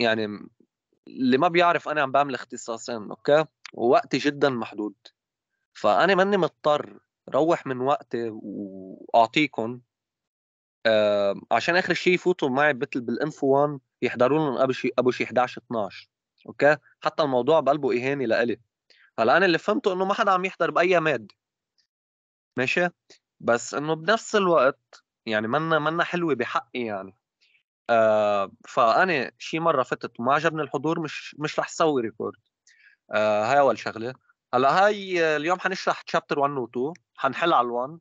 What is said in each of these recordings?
يعني اللي ما بيعرف انا عم بعمل اختصاصين اوكي ووقتي جدا محدود فانا ماني مضطر روح من وقتي واعطيكم آه عشان اخر شيء يفوتوا معي مثل بالانفو 1 يحضروا لهم قبل شيء ابو شيء 11 12 اوكي حتى الموضوع بقلبه اهانه لإلي هلا انا اللي فهمته انه ما حدا عم يحضر باي ماده ماشي بس انه بنفس الوقت يعني منا منا حلوه بحقي يعني آه فانا شي مره فتت ما عجبني الحضور مش مش رح اسوي ريكورد آه هاي اول شغله هلا هاي آه، اليوم حنشرح تشابتر 1 و 2 حنحل على ال1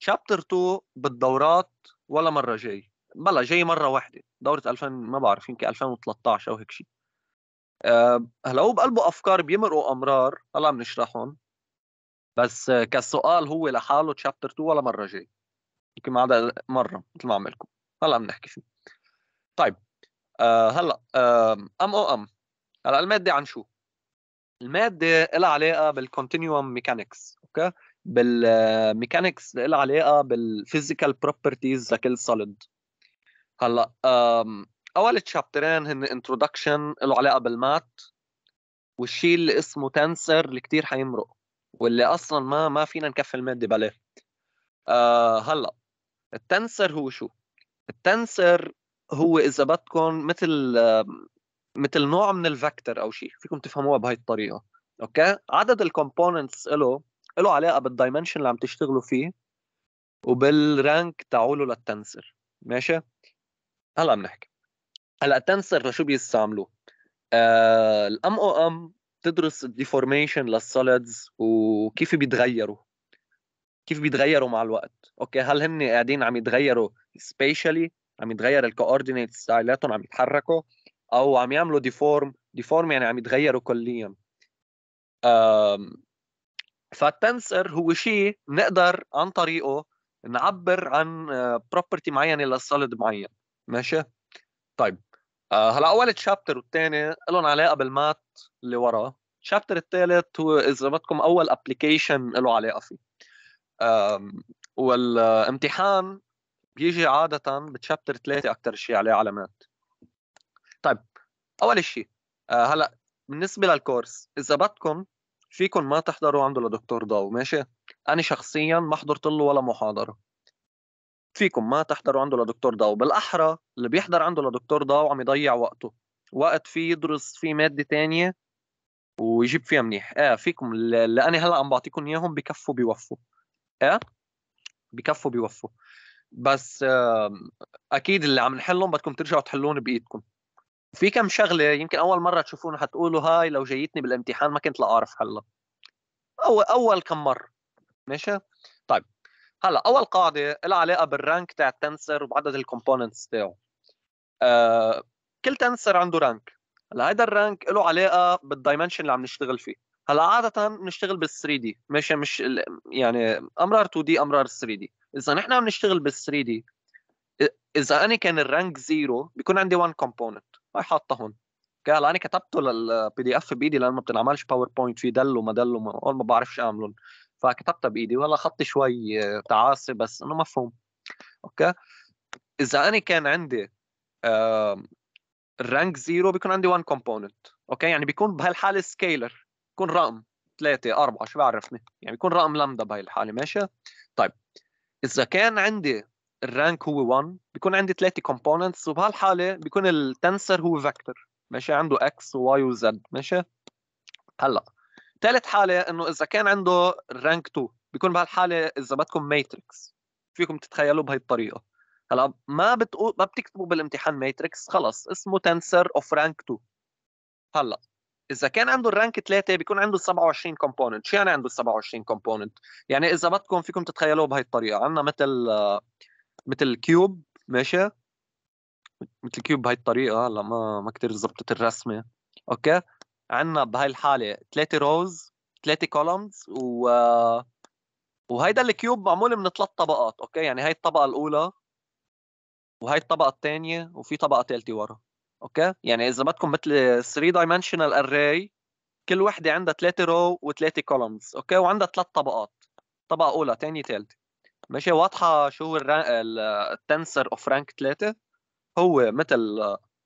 تشابتر 2 بالدورات ولا مره جاي بلا جاي مره واحده دوره 2000 ما بعرف يمكن 2013 او هيك شيء أه هلا هو بقلبه افكار بيمرقوا امرار هلا بنشرحهم بس آه، كسؤال هو لحاله تشابتر 2 ولا مره جاي يمكن ما عدا مره مثل ما عم هلا بنحكي فيه طيب آه هلا آه ام او ام هلا الماده عن شو؟ الماده لها علاقه بالكونتينيوم ميكانكس اوكي بالميكانكس آه، لها علاقه بالفيزيكال بروبرتيز لكل سوليد هلا اول تشابترين هن انتروداكشن له علاقه بالمات والشيء اللي اسمه تنسر اللي كثير حيمرق واللي اصلا ما ما فينا نكفي الماده بلاه آه هلا التنسر هو شو؟ التنسر هو اذا بدكم مثل مثل نوع من الفكتور او شيء فيكم تفهموها بهي الطريقه اوكي عدد الكومبوننتس له له علاقه بالدايمنشن اللي عم تشتغلوا فيه وبالرانك تاعوله للتنسر ماشي هلا بنحكي هلا التنسر لشو بيستعملوه الام او ام تدرس الديفورميشن للسوليدز وكيف بيتغيروا كيف بيتغيروا مع الوقت اوكي هل هن قاعدين عم يتغيروا سبيشالي عم يتغير الكوردينيتس تاعتهم عم يتحركوا او عم يعملوا ديفورم ديفورم يعني عم يتغيروا كليا فالتنسر هو شيء نقدر عن طريقه نعبر عن بروبرتي آه، معينه للسوليد معين ماشي طيب آه، هلا اول تشابتر والثاني لهم علاقه بالمات اللي وراه الشابتر الثالث هو اذا بدكم اول ابلكيشن له علاقه فيه والامتحان بيجي عادة بتشابتر ثلاثة أكثر شيء عليه علامات طيب أول شيء آه هلا بالنسبة للكورس إذا بدكم فيكم ما تحضروا عنده لدكتور ضو ماشي أنا شخصيا ما حضرت له ولا محاضرة فيكم ما تحضروا عنده لدكتور ضو بالأحرى اللي بيحضر عنده لدكتور ضو عم يضيع وقته وقت فيه يدرس فيه مادة تانية ويجيب فيها منيح اه فيكم اللي انا هلا عم بعطيكم اياهم بكفوا بيوفوا اه بكفوا بيوفوا بس اكيد اللي عم نحلهم بدكم ترجعوا تحلون بايدكم في كم شغله يمكن اول مره تشوفون حتقولوا هاي لو جيتني بالامتحان ما كنت لا اعرف اول اول كم مره ماشي طيب هلا اول قاعده لها علاقه بالرانك تاع التنسر وبعدد الكومبوننتس تاعه آه كل تنسر عنده رانك هلا هيدا الرانك له علاقه بالدايمنشن اللي عم نشتغل فيه هلا عاده بنشتغل بال 3 دي ماشي مش يعني امرار 2 دي امرار 3 دي اذا نحن عم نشتغل بال 3 دي اذا انا كان الرانك زيرو بيكون عندي 1 كومبوننت هاي حاطه هون قال انا كتبته للبي دي اف بايدي لانه ما بتنعملش باوربوينت في دل وما دل وما ما بعرفش اعملهم فكتبتها بايدي وهلا خطي شوي آه، تعاسه بس انه مفهوم اوكي اذا انا كان عندي الرانك زيرو بيكون عندي 1 كومبوننت اوكي يعني بيكون بهالحاله سكيلر بيكون رقم ثلاثة أربعة شو بعرفني يعني بيكون رقم لمدا بهي الحالة ماشي طيب اذا كان عندي الرانك هو 1 بيكون عندي ثلاثه كومبوننتس وبهالحاله بيكون التنسر هو فيكتور ماشي عنده اكس وواي وزد ماشي هلا ثالث حاله انه اذا كان عنده رانك 2 بيكون بهالحاله اذا بدكم ماتريكس فيكم تتخيلوا بهي الطريقه هلا ما بتقول ما بتكتبوا بالامتحان ماتريكس خلص اسمه تنسر اوف رانك 2 هلا اذا كان عنده الرانك 3 بيكون عنده 27 كومبوننت شو يعني عنده 27 كومبوننت يعني اذا بدكم فيكم تتخيلوه بهي الطريقه عندنا مثل مثل كيوب ماشي مثل كيوب بهي الطريقه هلا ما ما كثير زبطت الرسمه اوكي عندنا بهي الحاله ثلاثه روز ثلاثه كولومز و وهيدا الكيوب معمول من ثلاث طبقات اوكي يعني هاي الطبقه الاولى وهي الطبقه الثانيه وفي طبقه ثالثه ورا اوكي يعني اذا بدكم مثل 3 دايمنشنال اراي كل وحده عندها ثلاثه رو وثلاثه كولومز اوكي وعندها ثلاث طبقات طبقه اولى ثانيه ثالثه ماشي واضحه شو التنسر اوف رانك ثلاثه هو مثل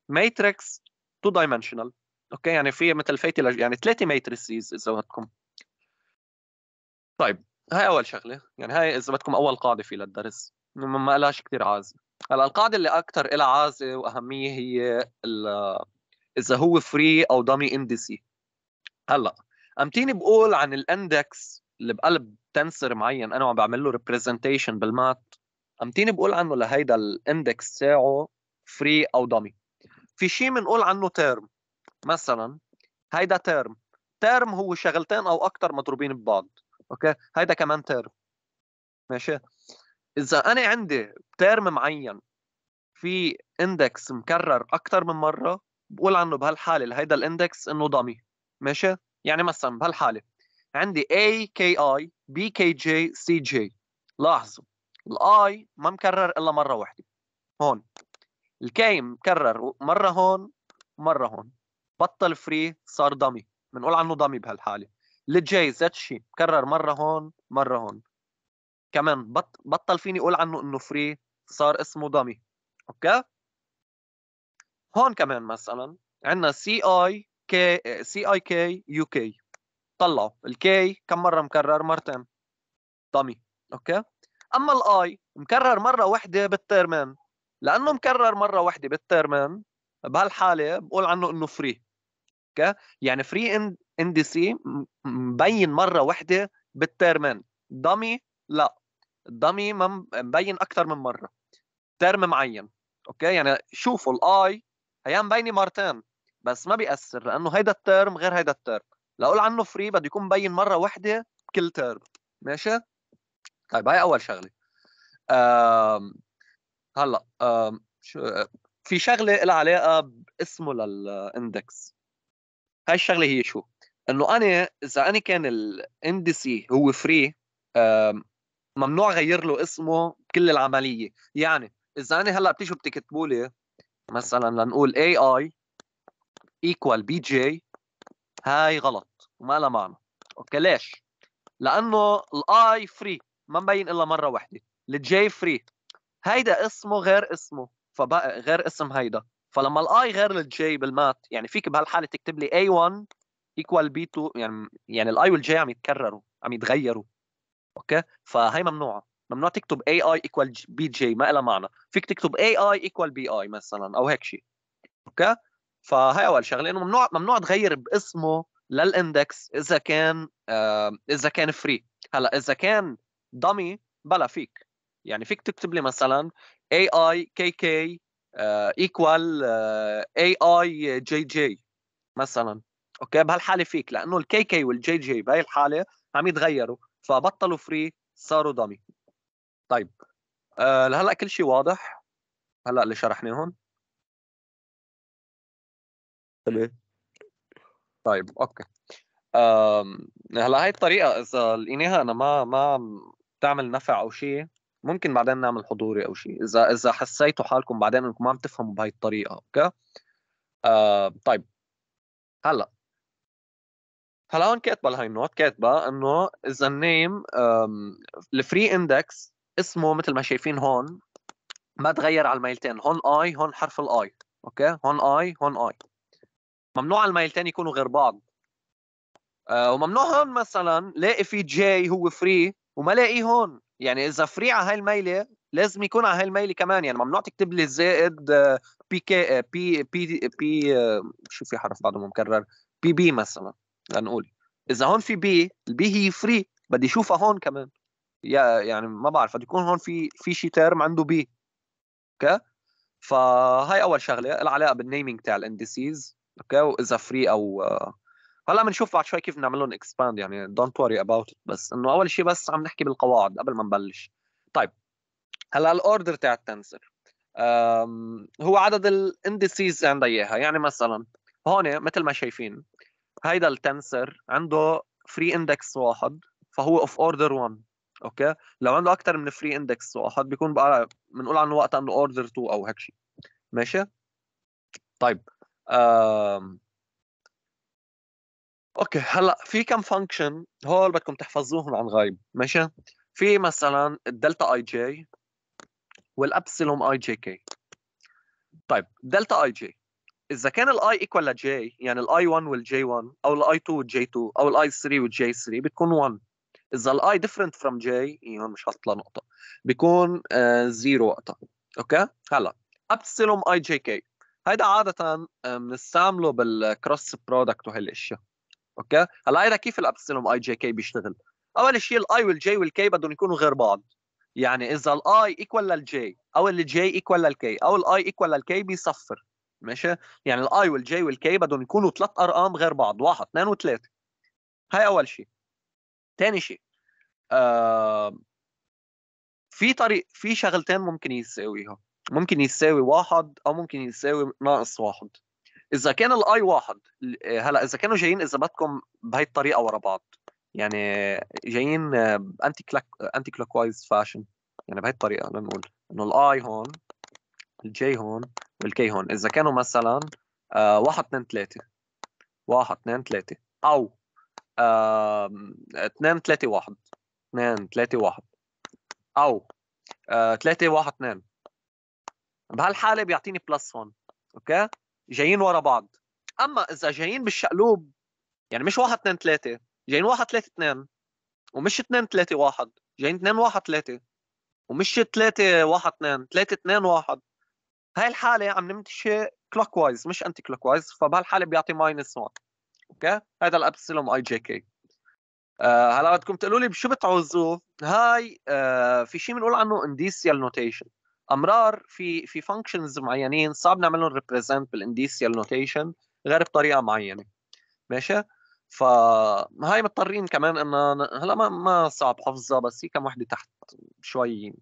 ماتريكس 2 دايمنشنال اوكي يعني في مثل فيتي يعني ثلاثه ماتريسز اذا بدكم طيب هاي اول شغله يعني هاي اذا بدكم اول قاعده في للدرس ما لهاش كثير عازم هلا القاعده اللي اكثر لها عازه واهميه هي اذا هو فري او دامي اندسي هلا امتيني بقول عن الاندكس اللي بقلب تنسر معين انا عم بعمل له ريبريزنتيشن بالمات امتيني بقول عنه لهيدا الاندكس تاعه فري او دامي في شيء بنقول عنه تيرم مثلا هيدا تيرم تيرم هو شغلتين او اكثر مضروبين ببعض اوكي هيدا كمان تيرم ماشي اذا انا عندي تيرم معين في اندكس مكرر اكثر من مره بقول عنه بهالحاله لهيدا الاندكس انه ضمي ماشي يعني مثلا بهالحاله عندي A K I B K J C J لاحظوا الاي ما مكرر الا مره واحده هون الكي مكرر مره هون مره هون بطل فري صار ضمي بنقول عنه ضمي بهالحاله الجي ذات شيء مكرر مره هون مره هون كمان بط... بطل فيني اقول عنه انه فري صار اسمه دامي اوكي هون كمان مثلا عندنا سي اي كي سي اي كي يو كي طلعوا الكي كم مره مكرر مرتين دامي اوكي اما الاي مكرر مره واحده بالتيرمان لانه مكرر مره واحده بالتيرمان بهالحاله بقول عنه انه فري اوكي يعني فري ان دي سي مبين مره واحده بالتيرمان دامي لا الدمي مبين اكثر من مره ترم معين اوكي يعني شوفوا الاي هي مبينه مرتين بس ما بيأثر لانه هيدا الترم غير هيدا الترم لاقول عنه فري بده يكون مبين مره واحده كل ترم ماشي طيب هاي اول شغله أم... هلا أم... شو... في شغله لها علاقه باسمه للاندكس هاي الشغله هي شو انه انا اذا انا كان الاندسي هو فري ممنوع غير له اسمه كل العمليه يعني اذا انا هلا بتيجوا بتكتبوا لي مثلا لنقول اي اي ايكوال بي جي هاي غلط وما لها معنى اوكي ليش لانه الاي فري ما مبين الا مره واحده الجي فري هيدا اسمه غير اسمه فبقى غير اسم هيدا فلما الاي غير الجي بالمات يعني فيك بهالحاله تكتب لي A1 ايكوال بي 2 يعني يعني الاي والجي عم يتكرروا عم يتغيروا اوكي فهي ممنوعه ممنوع تكتب اي اي ايكوال بي جي ما لها معنى فيك تكتب اي اي ايكوال بي اي مثلا او هيك شيء اوكي فهي اول شغله انه ممنوع ممنوع تغير باسمه للاندكس اذا كان آه اذا كان فري هلا اذا كان دمي بلا فيك يعني فيك تكتب لي مثلا اي اي كي كي ايكوال اي اي جي جي مثلا اوكي بهالحاله فيك لانه الكي كي والجي جي بهي الحاله عم يتغيروا فبطلوا فري صاروا دامي طيب أه لهلا كل شيء واضح هلا اللي شرحناهم هون طيب اوكي هلا هاي الطريقه اذا لقيناها انا ما ما بتعمل نفع او شيء ممكن بعدين نعمل حضوري او شيء اذا اذا حسيتوا حالكم بعدين انكم ما عم تفهموا بهاي الطريقه اوكي أه... طيب هلا هلا هون كاتبه الهاي نوت كاتبه انه اذا النيم الفري اندكس اسمه مثل ما شايفين هون ما تغير على الميلتين هون اي هون حرف الاي اوكي هون اي هون اي ممنوع على الميلتين يكونوا غير بعض آه، وممنوع هون مثلا لاقي في جي هو فري وما لاقيه هون يعني اذا فري على هاي الميله لازم يكون على هاي الميله كمان يعني ممنوع تكتب لي زائد بي كي بي بي بي شو في حرف بعده مكرر بي بي مثلا لنقول اذا هون في بي البي هي فري بدي اشوفها هون كمان يا يعني ما بعرف بده يكون هون في في شي تيرم عنده بي اوكي فهاي اول شغله لها علاقه بالنيمينج تاع الاندسيز اوكي واذا فري او آه، هلا بنشوف بعد شوي كيف بنعمل لهم اكسباند يعني دونت وري اباوت بس انه اول شيء بس عم نحكي بالقواعد قبل ما نبلش طيب هلا الاوردر تاع التنسر هو عدد الاندسيز عندها اياها يعني مثلا هون مثل ما شايفين هيدا التنسر عنده فري اندكس واحد فهو اوف اوردر 1 اوكي لو عنده اكثر من فري اندكس واحد بيكون بقى بنقول عنه وقت انه اوردر 2 او هيك شيء ماشي طيب آم. اوكي هلا في كم فانكشن هول بدكم تحفظوهم عن غايب ماشي في مثلا الدلتا اي جي والابسلوم اي جي كي طيب دلتا اي جي اذا كان الاي ايكوال لجي يعني الاي 1 والجي 1 او الاي 2 والجي 2 او الاي 3 والجي 3 بتكون 1 اذا الاي ديفرنت فروم جي هون مش حاطط لها نقطه بيكون زيرو آه وقتها اوكي هلا ابسلوم اي جي كي هيدا عاده آه، بنستعمله بالكروس برودكت وهالاشياء اوكي هلا هيدا كيف الابسلوم اي جي كي بيشتغل اول شيء الاي والجي والكي بدهم يكونوا غير بعض يعني اذا الاي ايكوال للجي او الجي ايكوال للكي او الاي ايكوال للكي بيصفر ماشي يعني الاي والجي والكي بدهم يكونوا ثلاث ارقام غير بعض واحد اثنين وثلاثه هاي اول شيء ثاني شيء في طريق في شغلتين ممكن يساويها ممكن يساوي واحد او ممكن يساوي ناقص واحد اذا كان الاي واحد هلا اذا كانوا جايين اذا بدكم بهي الطريقه ورا بعض يعني جايين انتي كلاك انتي كلوك وايز فاشن يعني بهي الطريقه لنقول انه الاي هون الجي هون بالكي هون اذا كانوا مثلا 1 آه، واحد اثنين ثلاثة واحد اثنين ثلاثة او اثنين ثلاثة واحد اثنين ثلاثة واحد او آه، ثلاثة واحد اثنين بهالحالة بيعطيني بلس هون اوكي جايين ورا بعض اما اذا جايين بالشقلوب يعني مش واحد اثنين ثلاثة جايين واحد ثلاثة اثنين ومش اثنين ثلاثة واحد جايين اثنين واحد ثلاثة ومش ثلاثة واحد اثنين ثلاثة اثنين واحد هاي الحاله عم نمشي كلوك وايز مش انتي كلوك وايز فبهالحاله بيعطي ماينس 1 اوكي هذا الابسلوم اي جي كي هلا بدكم تقولوا لي بشو بتعوزوه هاي آه في شيء بنقول عنه انديسيال نوتيشن امرار في في فانكشنز معينين صعب نعملهم ريبريزنت بالانديسيال نوتيشن غير بطريقه معينه ماشي فهاي مضطرين كمان انه هلا ما ما صعب حفظها بس هي كم وحده تحت شوي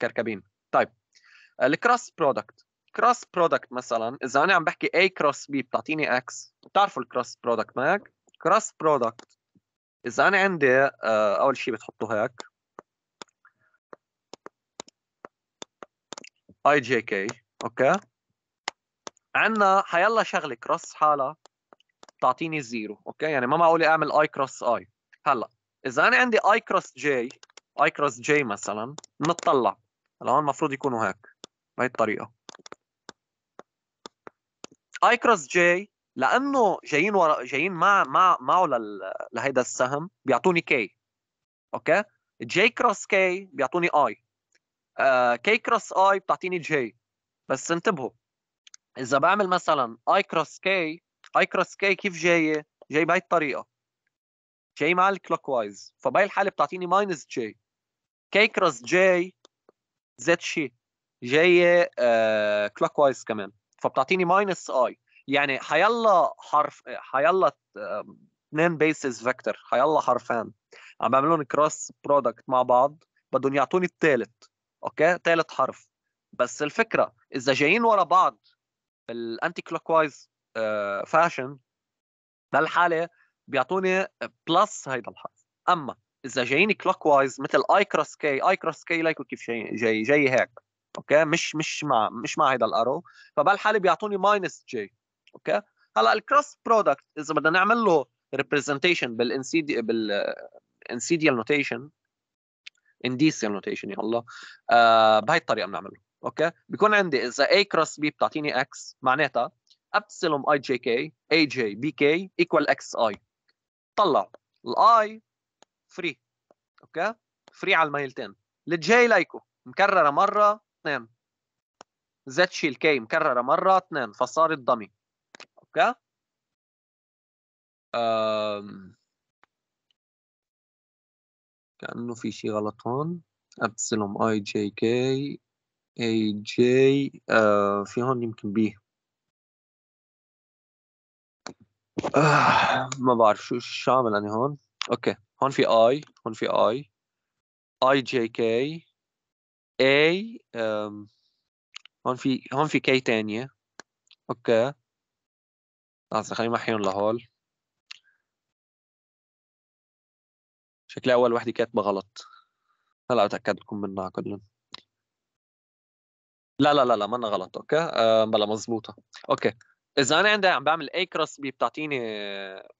كركبين طيب الكروس برودكت كروس برودكت مثلا اذا انا عم بحكي اي كروس بي بتعطيني اكس بتعرفوا الكروس برودكت ما هيك كروس برودكت اذا انا عندي آه، اول شيء بتحطه هيك اي جي كي اوكي عندنا حيلا شغله كروس حالها بتعطيني زيرو اوكي يعني ما معقول اعمل اي كروس اي هلا اذا انا عندي اي كروس جي اي كروس جي مثلا بنطلع هلا هون المفروض يكونوا هيك بهي الطريقه كروس جي لانه جايين ورا جايين مع مع معه لل... لهيدا السهم بيعطوني كي اوكي جي كروس كي بيعطوني اي كي كروس اي بتعطيني جي بس انتبهوا اذا بعمل مثلا اي كروس كي اي كروس كي كيف جايه جاي بهي الطريقه جاي مع الكلوك وايز فبهي الحاله بتعطيني ماينس جي كي كروس جي زد شي جايه كلوك آه، وايز كمان فبتعطيني ماينس اي يعني حيلا حرف حيلا اثنين بيسز فيكتور حيلا حرفان عم بعمل لهم كروس برودكت مع بعض بدهم يعطوني الثالث اوكي ثالث حرف بس الفكره اذا جايين ورا بعض بالانتي كلوك وايز فاشن بهالحاله بيعطوني بلس هيدا الحرف اما اذا جايين كلوك وايز مثل اي كروس كي اي كروس كي لايك كيف جاي جاي, جاي هيك اوكي مش مش مع مش مع هيدا الارو فبهالحاله بيعطوني ماينس جي اوكي هلا الكروس برودكت اذا بدنا نعمل له ريبريزنتيشن بالانسيدي بالانسيديال نوتيشن انديسيال نوتيشن يا الله آه بهي الطريقه بنعمله اوكي بيكون عندي اذا A كروس B بتعطيني X معناتها ابسلوم اي جي كي اي جي بي كي ايكوال اكس اي طلع الاي فري اوكي فري على الميلتين الجي ليكو مكرره مره اثنين شيل الكي مكرره مره اثنين فصارت ضمي اوكي أم... كأنه في شيء غلط هون أبسلوم أي جي كي أي جي آه في هون يمكن بي آه ما بعرف شو شو عامل أنا هون أوكي هون في أي هون في أي أي جي كي A um, هون في هون في كي تانية اوكي لحظة خليني محيهم لهول شكلي أول وحدة كاتبة غلط هلا أتأكد لكم منها كلهم لا لا لا لا منا غلط اوكي أه بلا مضبوطة اوكي إذا أنا عندي عم بعمل A cross B بتعطيني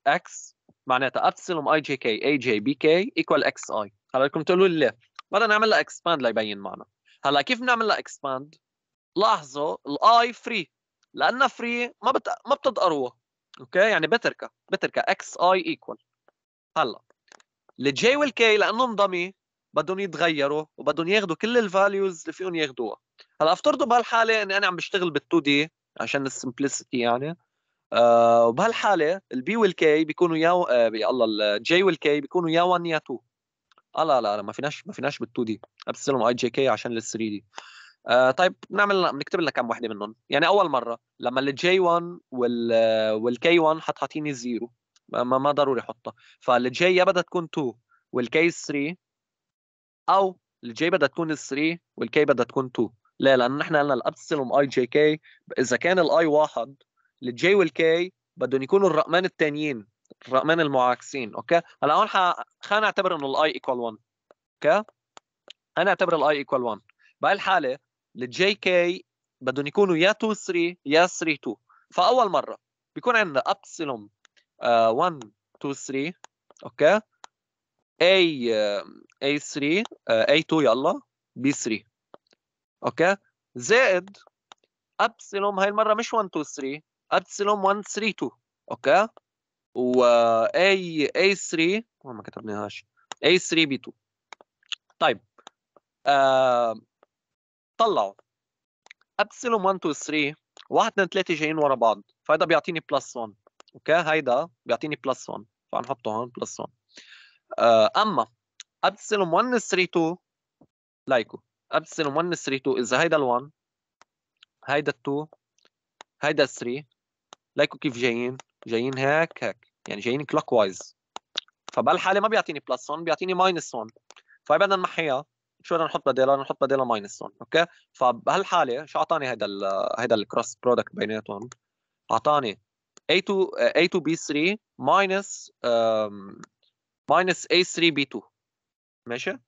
X معناتها أبسلوم i j k a j b k equal x i هلا بدكم تقولوا لي ليه بدنا نعمل لها اكسباند ليبين معنا هلا كيف بنعمل لها اكسباند لاحظوا الاي فري لانها فري ما بت... ما بتضقروها اوكي يعني بتركها بتركها اكس اي ايكوال هلا الجي والكي لانهم ضمي بدهم يتغيروا وبدهم ياخذوا كل الفاليوز اللي فيهم ياخذوها هلا افترضوا بهالحاله اني انا عم بشتغل بال2 دي عشان السمبلسيتي يعني آه وبهالحاله البي والكي بيكونوا يا آه الله الجي والكي بيكونوا يا 1 يا 2 اه لا لا لا ما فيناش ما فيناش بال2 دي ابستلهم اي جي كي عشان لل3 دي آه طيب نعمل نكتب لنا كم وحده منهم يعني اول مره لما الجي 1 وال والكي 1 حتعطيني الزيرو ما, ما ضروري احطها فالجي يا بدها تكون 2 والكي 3 او الجي بدها تكون 3 والكي بدها تكون 2 لا لان نحن قلنا الابسلوم اي جي كي اذا كان الاي واحد الجي والكي بدهم يكونوا الرقمان الثانيين الرقمين المعاكسين اوكي هلا هون خلينا نعتبر انه الاي ايكوال 1 اوكي انا اعتبر الاي ايكوال 1 بهالحاله الجي كي بدهم يكونوا يا 2 3 يا 3 2 فاول مره بيكون عندنا ابسلون 1 2 3 اوكي A آه، a 3 آه، a 2 يلا b 3 اوكي زائد ابسلون هاي المره مش 1 2 3 ابسلون 1 3 2 اوكي و اي اي 3 ما كتبناهاش اي 3 بي 2 طيب آه... طلعوا ابسلوم 1 2 3 1 2 3 جايين ورا بعض فهيدا بيعطيني بلس 1 اوكي هيدا بيعطيني بلس 1 فنحطه هون بلس 1 آه اما ابسلوم 1 3 2 لايكو ابسلوم 1 3 2 اذا هيدا ال1 هيدا ال2 هيدا ال3 لايكو كيف جايين جايين هيك هيك يعني جايين كلوك وايز فبالحاله ما بيعطيني بلس 1 بيعطيني ماينس 1 فهي بدنا نمحيها شو بدنا نحط بدالها؟ نحط بدالها ماينس 1 اوكي فبهالحاله شو اعطاني هيدا هذا هيدا الكروس برودكت بيناتهم اعطاني A2 A2 B3 ماينس ماينس A3 B2 ماشي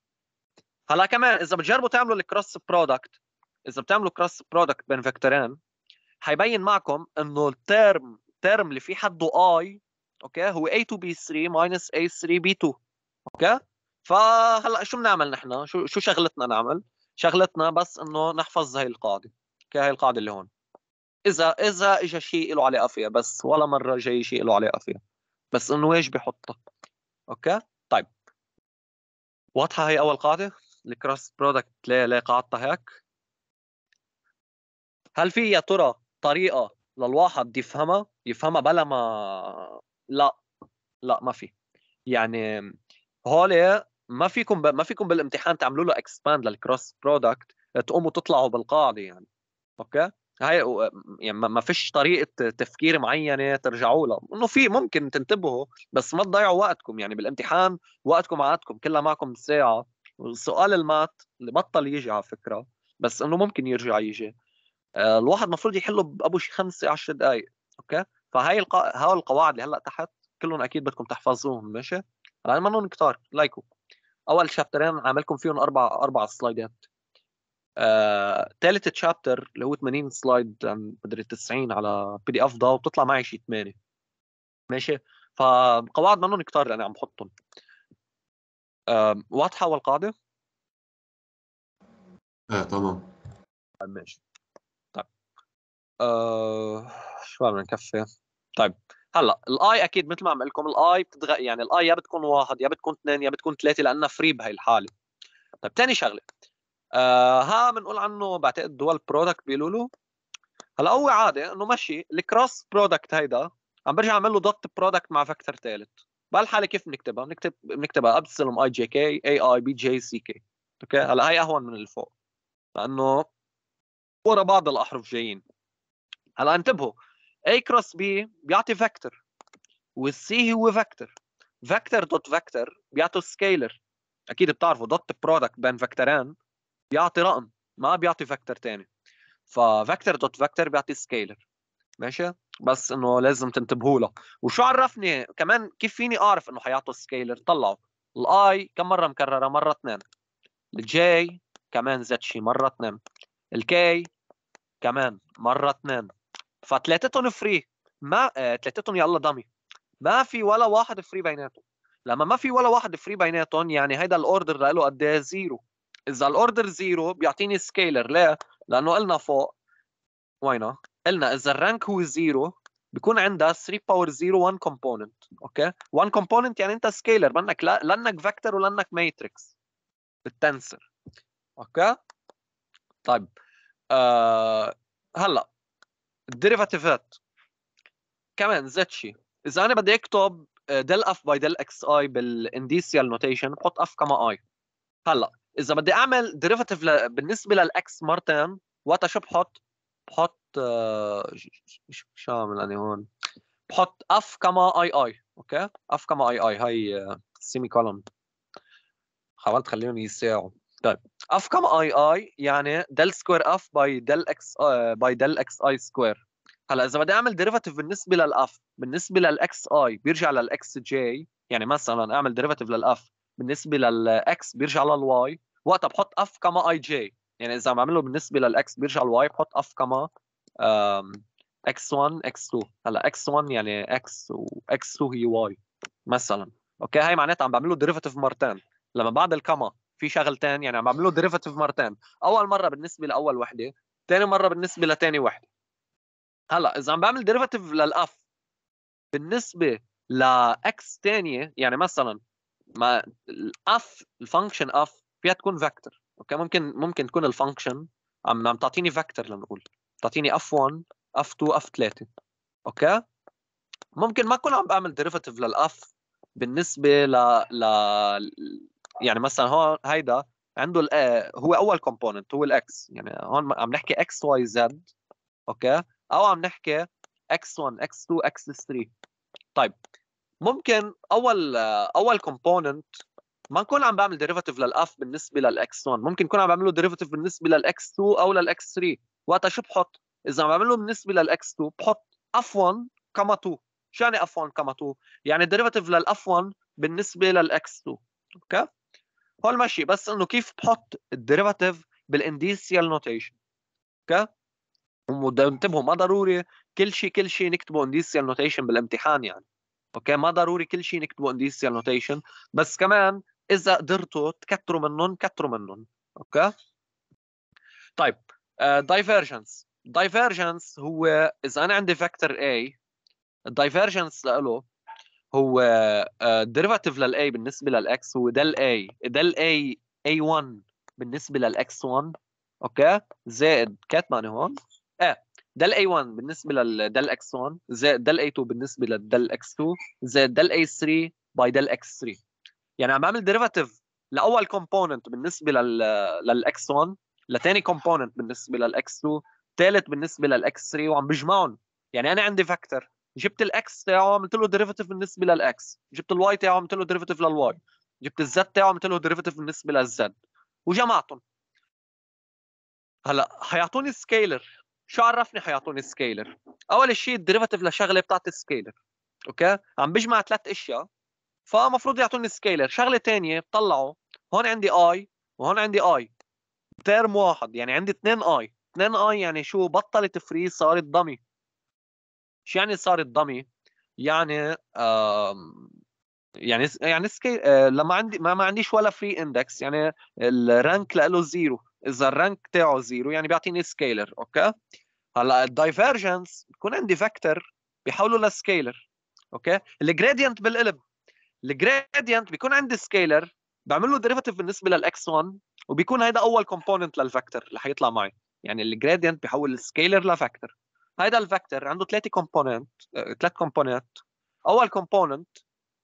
هلا كمان اذا بتجربوا تعملوا الكروس برودكت اذا بتعملوا كروس برودكت بين فيكتورين حيبين معكم انه التيرم الترم اللي فيه حده اي اوكي هو a to b 3 minus a 3 b 2 اوكي فهلا شو بنعمل نحن شو شو شغلتنا نعمل شغلتنا بس انه نحفظ هاي القاعده اوكي هاي القاعده اللي هون اذا اذا اجى شيء له علاقه فيها بس ولا مره جاي شيء له علاقه فيها بس انه ايش بحطها اوكي طيب واضحه هي اول قاعده الكروس برودكت ليه ليه قاعدتها هيك هل في يا ترى طريقه للواحد يفهمها يفهمها بلا ما لا لا ما في يعني هول ما فيكم ب... ما فيكم بالامتحان تعملوا له اكسباند للكروس برودكت تقوموا تطلعوا بالقاعده يعني اوكي هاي يعني ما فيش طريقه تفكير معينه ترجعوا لها انه في ممكن تنتبهوا بس ما تضيعوا وقتكم يعني بالامتحان وقتكم عادكم كلها معكم ساعه والسؤال المات اللي بطل يجي على فكره بس انه ممكن يرجع يجي آه، الواحد المفروض يحله بابو شي خمسة عشر دقائق اوكي فهي الق... هول القواعد اللي هلا تحت كلهم اكيد بدكم تحفظوهم ماشي هلا منهم كتار لايكو اول شابترين عاملكم فيهم اربع اربع سلايدات ثالث آه، تشابتر اللي هو 80 سلايد عن مدري 90 على بي دي اف ضاو بتطلع معي شيء 8 ماشي فقواعد منهم كتار اللي يعني انا عم بحطهم آه، واضحه والقاعده؟ ايه تمام ماشي آه، شو بدنا نكفي طيب هلا الاي اكيد مثل ما عم لكم الاي بتتغ... يعني الاي يا بتكون واحد يا بتكون اثنين يا بتكون ثلاثه لانها فري بهي الحاله طيب ثاني شغله آه ها بنقول عنه بعتقد دول برودكت بيقولوا له هلا هو عادي انه ماشي الكروس برودكت هيدا عم برجع اعمل له دوت برودكت مع فاكتور ثالث بهالحاله كيف بنكتبها؟ بنكتب بنكتبها ابسلوم اي جي كي اي اي بي جي سي كي اوكي هلا هي اهون من اللي فوق لانه ورا بعض الاحرف جايين هلا انتبهوا اي كروس بي بيعطي فيكتور والسي هو فيكتور فيكتور دوت فيكتور بيعطوا سكيلر اكيد بتعرفوا دوت برودكت بين فيكتوران بيعطي رقم ما بيعطي فيكتور تاني ففيكتور دوت فيكتور بيعطي سكيلر ماشي بس انه لازم تنتبهوا له وشو عرفني كمان كيف فيني اعرف انه حيعطوا سكيلر طلعوا الاي كم مره مكرره مره اثنين الجي كمان زاد شي مره اثنين الكي كمان مره اثنين فثلاثتهم فري ما ثلاثتهم آه، يلا دمي ما في ولا واحد فري بيناتهم لما ما في ولا واحد فري بيناتهم يعني هيدا الاوردر له قد ايه زيرو اذا الاوردر زيرو بيعطيني سكيلر ليه؟ لانه قلنا فوق وينه؟ قلنا اذا الرانك هو زيرو بيكون عندها 3 باور 0 1 كومبوننت اوكي 1 كومبوننت يعني انت سكيلر منك لا لانك فيكتور ولانك ماتريكس بالتنسر اوكي طيب آه هلا الديريفاتيفات كمان ذات شيء اذا انا بدي اكتب دل اف باي دل اكس اي بالانديسيال نوتيشن بحط اف كما اي هلا اذا بدي اعمل ديريفاتيف بالنسبه للاكس مرتين وقتها شو بحط؟ بحط آه، شو عامل انا هون؟ بحط اف كما اي اي اوكي؟ اف كما اي اي هي سيمي كولوم حاولت خليهم يساعوا طيب اف كم اي اي يعني دل سكوير اف باي دل اكس باي دل اكس اي سكوير هلا اذا بدي اعمل ديريفاتيف بالنسبه للاف بالنسبه للاكس اي بيرجع للاكس جي يعني مثلا اعمل ديريفاتيف للاف بالنسبه للاكس بيرجع للواي وقتها بحط اف كما اي جي يعني اذا عم بعمله بالنسبه للاكس بيرجع الواي بحط اف كما اكس 1 اكس 2 هلا اكس 1 يعني اكس واكس 2 هي واي مثلا اوكي هاي معناتها عم بعمل له ديريفاتيف مرتين لما بعد الكما في شغلتين يعني عم بعملوا ديريفاتيف مرتين اول مره بالنسبه لاول وحده ثاني مره بالنسبه لثاني وحده هلا اذا عم بعمل ديريفاتيف للاف بالنسبه لاكس ثانيه يعني مثلا ما الاف الفانكشن اف فيها تكون فيكتور اوكي ممكن ممكن تكون الفانكشن عم عم تعطيني فيكتور لنقول تعطيني اف 1 اف 2 اف 3 اوكي ممكن ما اكون عم بعمل ديريفاتيف للاف بالنسبه ل ل يعني مثلا هون هيدا عنده آه، هو اول كومبوننت هو الاكس يعني هون عم نحكي اكس واي زد اوكي او عم نحكي اكس 1 اكس 2 اكس 3 طيب ممكن اول آه، اول كومبوننت ما نكون عم بعمل ديريفاتيف للاف بالنسبه للاكس1 ممكن كون عم بعمله ديريفاتيف بالنسبه للاكس2 او للاكس3 وقتها شو بحط اذا عم بعمله بالنسبه للاكس2 بحط اف 1 كما 2 شو يعني اف 1 كما 2 يعني ديريفاتيف للاف1 بالنسبه للاكس2 اوكي هو المشي بس انه كيف بحط الديريفاتيف بالانديسيال نوتيشن اوكي وانتبهوا ما ضروري كل شيء كل شيء نكتبه انديسيال نوتيشن بالامتحان يعني اوكي ما ضروري كل شيء نكتبه انديسيال نوتيشن بس كمان اذا قدرتوا تكتروا منهم كتروا منهم اوكي طيب دايفيرجنس uh, دايفيرجنس هو اذا انا عندي فيكتور A الدايفيرجنس له هو ديريفاتيف آه، للاي بالنسبه للاكس هو دل اي دل اي اي 1 بالنسبه للاكس 1 اوكي زائد كات معني هون ايه دل اي 1 بالنسبه للدل اكس 1 زائد دل اي 2 بالنسبه للدل اكس 2 زائد دل اي 3 باي دل اكس 3 يعني عم بعمل ديريفاتيف لاول كومبوننت بالنسبه لل للاكس 1 لثاني كومبوننت بالنسبه للاكس 2 ثالث بالنسبه للاكس 3 وعم بجمعهم يعني انا عندي فاكتور جبت الاكس تاعه عملت له ديريفيتيف بالنسبه للاكس جبت الواي تاعه عملت له ديريفيتيف للواي جبت الزد تاعه عملت له ديريفيتيف بالنسبه للزد وجمعتهم هلا حيعطوني سكيلر شو عرفني حيعطوني سكيلر اول شيء الديريفيتيف لشغله بتعطي سكيلر اوكي عم بجمع ثلاث اشياء فمفروض يعطوني سكيلر شغله ثانيه بطلعوا هون عندي اي وهون عندي اي تيرم واحد يعني عندي اثنين اي اثنين اي يعني شو بطلت فري صارت ضمي شو يعني صارت الضمي؟ يعني يعني يعني سكي... آه، لما عندي ما, ما عنديش ولا فري اندكس يعني الرانك له زيرو اذا الرانك تاعه زيرو يعني بيعطيني سكيلر اوكي هلا الدايفرجنس بكون عندي فيكتور بيحوله لسكيلر اوكي الجريدينت بالقلب الجريدينت بيكون عندي سكيلر بعمل له ديريفاتيف بالنسبه للاكس 1 وبيكون هيدا اول كومبوننت للفيكتور اللي حيطلع معي يعني الجريدينت بيحول السكيلر لفيكتور هيدا الفيكتور عنده ثلاثه كومبوننت آه، ثلاث كومبوننت اول كومبوننت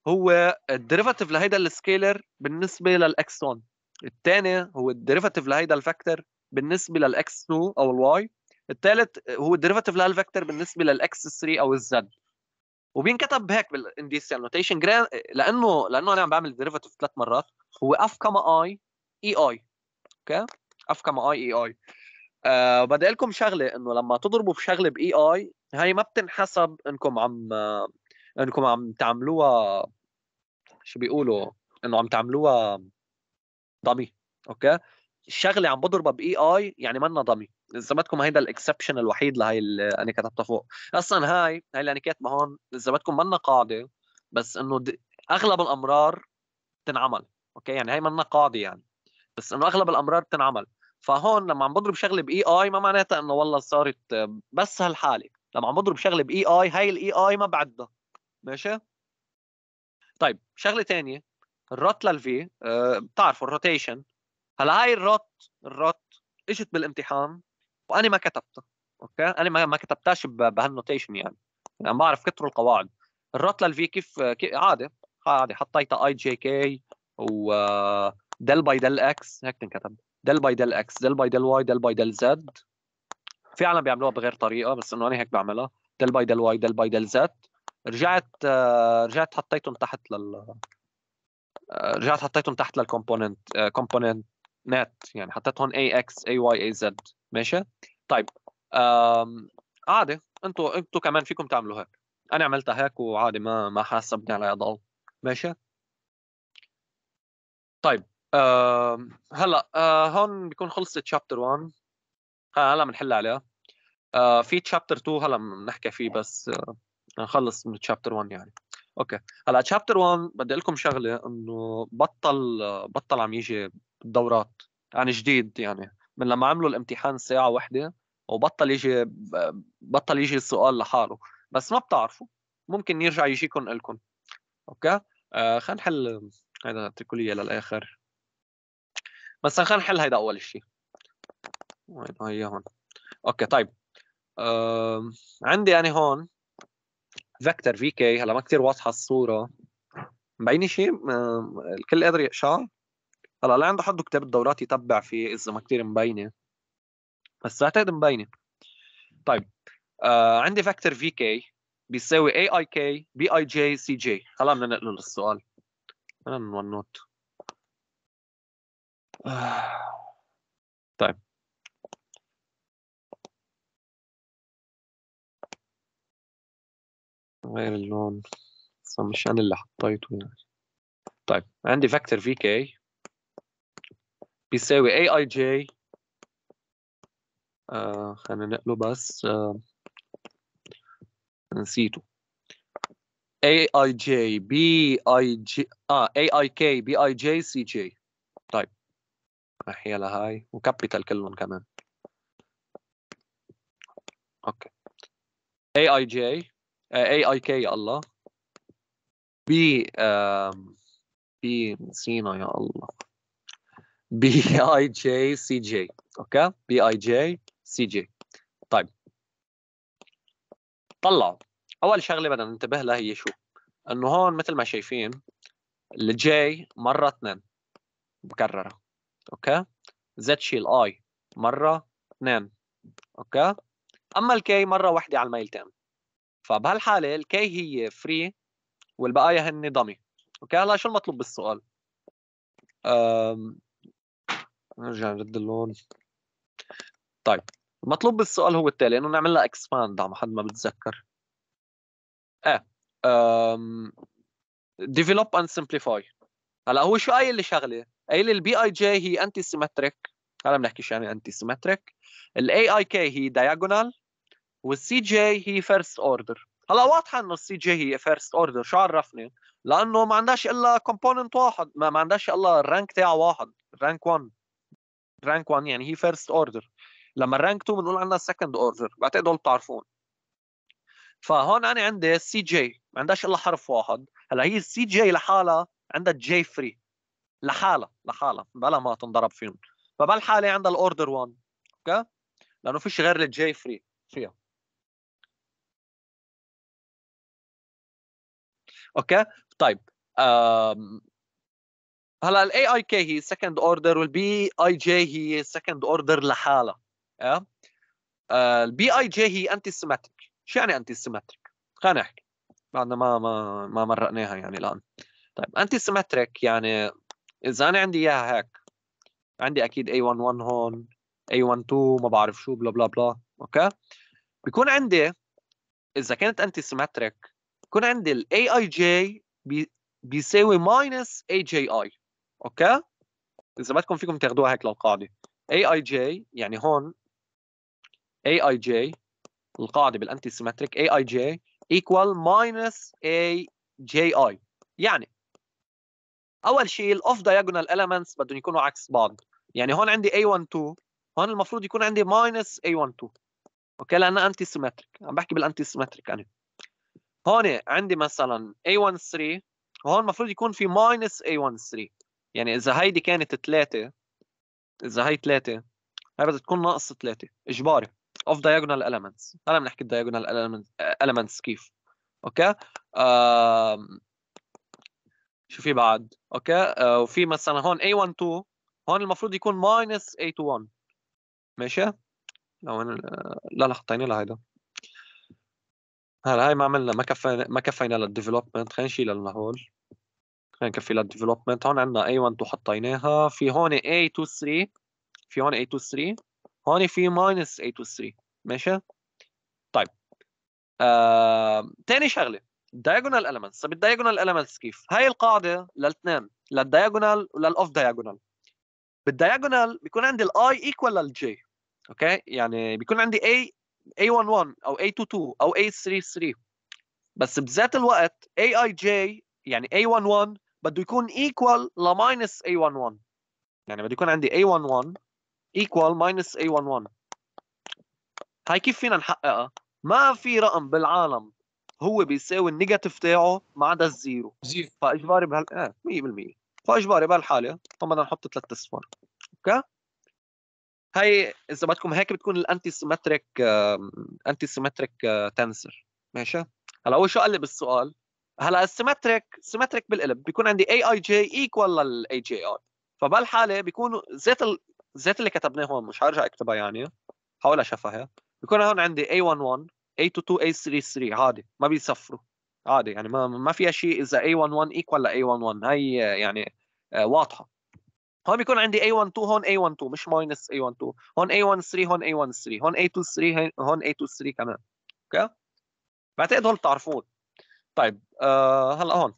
هو الديريفاتيف لهيدا السكيلر بالنسبه للإكس 1 الثاني هو الديريفاتيف لهيدا الفيكتور بالنسبه للاكس 2 او الواي الثالث هو الديريفاتيف لهالفيكتور بالنسبه للاكس 3 او الزد وبينكتب هيك بالانديسيال يعني نوتيشن لانه لانه انا عم بعمل ديريفاتيف ثلاث مرات هو اف كما اي اي اي اوكي اف كما اي اي اي وبدي آه، بدي اقول لكم شغله انه لما تضربوا بشغله باي اي هي ما بتنحسب انكم عم انكم عم تعملوها شو بيقولوا انه عم تعملوها ضمي اوكي الشغله عم بضربها باي اي يعني منا ضمي اذا بدكم هيدا الاكسبشن الوحيد لهي اللي انا كتبتها فوق اصلا هاي هاي اللي انا كاتبه هون بدكم منا قاعده بس انه اغلب الامرار بتنعمل اوكي يعني هي منا قاعده يعني بس انه اغلب الامرار بتنعمل فهون لما عم بضرب شغله باي اي ما معناتها انه والله صارت بس هالحاله لما عم بضرب شغله باي اي هاي الاي اي ما بعدها ماشي طيب شغله ثانيه الروت للفي أه بتعرفوا الروتيشن هلا هاي الروت الروت اجت بالامتحان وانا ما كتبتها اوكي انا ما كتبتهاش بهالنوتيشن يعني انا يعني بعرف كثر القواعد الروت للفي كيف عادي عادي حطيتها اي جي كي و دل باي دل اكس هيك تنكتب دل باي دل اكس دل باي دل واي دل باي دل زد في عالم بيعملوها بغير طريقه بس انه انا هيك بعملها دل باي دل واي دل باي دل زد رجعت آه، رجعت حطيتهم تحت لل آه، رجعت حطيتهم تحت للكومبوننت كومبوننت نت يعني حطيت هون اي اكس اي واي اي زد ماشي طيب عادي انتوا انتوا كمان فيكم تعملوا هيك انا عملتها هيك وعادي ما ما حاسبني على ضل ماشي طيب هلا آه، هون بيكون خلصت شابتر آه، 1 هلا بنحل عليها آه، في تشابتر 2 هلا بنحكي فيه بس نخلص من تشابتر 1 يعني اوكي هلا تشابتر 1 بدي اقول لكم شغله انه بطل بطل عم يجي دورات عن يعني جديد يعني من لما عملوا الامتحان ساعه واحده وبطل يجي بطل يجي السؤال لحاله بس ما بتعرفوا ممكن يرجع يجيكم لكم اوكي آه خلينا نحل هذا الكليه للاخر بس خلينا نحل هيدا اول شيء وين هي هون اوكي طيب أم... عندي انا يعني هون فيكتور في كي هلا ما كثير واضحه الصوره مبينه شيء الكل قادر يقشعر هلا اللي عنده حده كتاب الدورات يتبع فيه اذا ما كثير مبينه بس بعتقد مبينه طيب آه عندي فيكتور في كي بيساوي اي اي كي بي اي جي سي جي هلا بدنا نقله للسؤال انا ون نوت طيب غير اللون مش انا اللي حطيته يعني طيب عندي فاكتور في كي بيساوي اي اي جي خلينا نقله بس آه نسيته اي اي جي بي اي جي اه اي اي كي بي اي جي سي جي احيا لهاي وكابيتال كلهم كمان اوكي اي اي جي اي اي كي يا الله بي بي نسينا يا الله بي اي جي سي جي اوكي بي اي جي سي جي طيب طلعوا اول شغله بدنا ننتبه لها هي شو انه هون مثل ما شايفين الجي مره اثنين مكرره اوكي زد شيل اي مره اثنين اوكي اما الكي مره واحده على الميلتين فبهالحاله الكي هي فري والبقايا هن ضمي اوكي هلا شو المطلوب بالسؤال أم... نرجع نرد اللون طيب المطلوب بالسؤال هو التالي انه نعمل لها اكسباند على حد ما بتذكر ايه ديفلوب اند سمبليفاي هلا هو شو قايل لي شغله قايل البي اي جي هي انتي سيمتريك هلا بنحكي شو يعني انتي سيمتريك الاي اي كي هي دايجونال والسي جي هي فيرست اوردر هلا واضحه انه السي جي هي فيرست اوردر شو عرفني لانه ما عندهاش الا كومبوننت واحد ما, ما عندهاش الا الرانك تاعه واحد رانك 1 رانك 1 يعني هي فيرست اوردر لما الرانك 2 بنقول عندها سكند اوردر بعتقد هول بتعرفون فهون انا عندي السي جي ما عندهاش الا حرف واحد هلا هي السي جي لحالها عندها جي فري لحالها لحالها بلا ما تنضرب فيهم فبالحاله عندها الاوردر 1 اوكي لانه فيش غير الجي فري فيها اوكي طيب هلا الاي اي كي هي سكند اوردر والبي اي جي هي سكند اوردر لحالها البي اي جي هي انتي سيمتريك شو يعني انتي سيمتريك خلينا نحكي بعدنا ما ما ما مرقناها يعني الان طيب انتي سيمتريك يعني اذا انا عندي اياها هيك عندي اكيد A11 هون A12 ما بعرف شو بلا بلا بلا اوكي بيكون عندي اذا كانت انتي سيمتريك بيكون عندي الاي اي جي بيساوي ماينس اي جي اي اوكي اذا بدكم فيكم تاخذوها هيك للقاعده اي اي جي يعني هون اي اي جي القاعده بالانتي سيمتريك اي اي جي ايكوال ماينس اي جي اي يعني اول شيء الاوف دايجونال اليمنتس بدهم يكونوا عكس بعض يعني هون عندي A12 هون المفروض يكون عندي ماينس A12 اوكي لانها انتي سيمتريك عم بحكي بالانتي سيمتريك انا هون عندي مثلا A13 هون المفروض يكون في ماينس A13 يعني اذا هيدي كانت 3 اذا هي 3 هي بدها تكون ناقص 3 اجباري اوف دايجونال اليمنتس هلا بنحكي الدايجونال اليمنتس كيف اوكي آه شو في إيه بعد اوكي آه، وفي مثلا هون a12 هون المفروض يكون ماينس a21 ماشي لو أنا... لا لا حطينا لها هيدا هلا هاي ما عملنا ما كفينا ما كفينا للديفلوبمنت خلينا نشيلها لهول خلينا نكفي للديفلوبمنت هون عندنا a12 حطيناها في هون a23 في هون a23 هون في ماينس a23 ماشي طيب آه... تاني شغله diagonal المنتس طب الدايجونال المنتس كيف هاي القاعده للاثنين للدايجونال وللاوف دايجونال بالدايجونال بيكون عندي الاي ايكوال للجي اوكي يعني بيكون عندي a a11 او a22 او a33 بس بذات الوقت aij يعني a11 بده يكون ايكوال ل a11 يعني بده يكون عندي a11 ماينس a11 هاي كيف فينا نحققها ما في رقم بالعالم هو بيساوي النيجاتيف تاعه ما عدا الزيرو زيرو فاجباري بهال اه 100% فاجباري بهالحاله طب بدنا نحط ثلاث اصفار اوكي هي اذا بدكم هيك بتكون الانتي سيمتريك انتي سيمتريك آه، تنسر ماشي هلا اول شو قال لي بالسؤال هلا السيمتريك سيمتريك بالقلب بيكون عندي اي اي جي ايكوال للاي جي اي فبهالحاله بيكون ذات ال... اللي كتبناه هون مش هرجع اكتبها يعني حاول اشفها بيكون هون عندي a11 A22 A33 عادي ما بيصفروا عادي يعني ما ما فيها شيء اذا A11 ايكوال ل A11 هي يعني آه، واضحه هون بيكون عندي A12 هون A12 مش ماينس A12 هون A13 هون A13 هون A23 هون A23 كمان اوكي بعتقد هول بتعرفون طيب آه هلا هون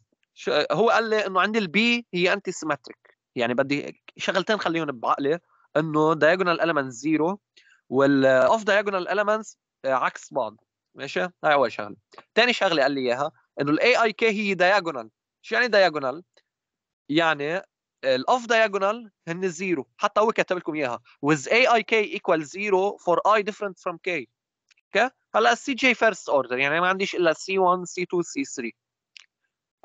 هو قال لي انه عندي البي هي انتي سيمتريك يعني بدي شغلتين خليهم بعقلي انه دايجونال المنت زيرو والاوف دايجونال المنت عكس بعض ماشي هاي اول شغله ثاني شغله قال لي اياها انه الاي اي كي هي دايجونال شو يعني دايجونال يعني الاوف دايجونال هن زيرو حتى هو كتب لكم اياها وذ اي اي كي equal zero for i different from k اوكي هلا السي جي فيرست اوردر يعني ما عنديش الا سي 1 سي 2 سي 3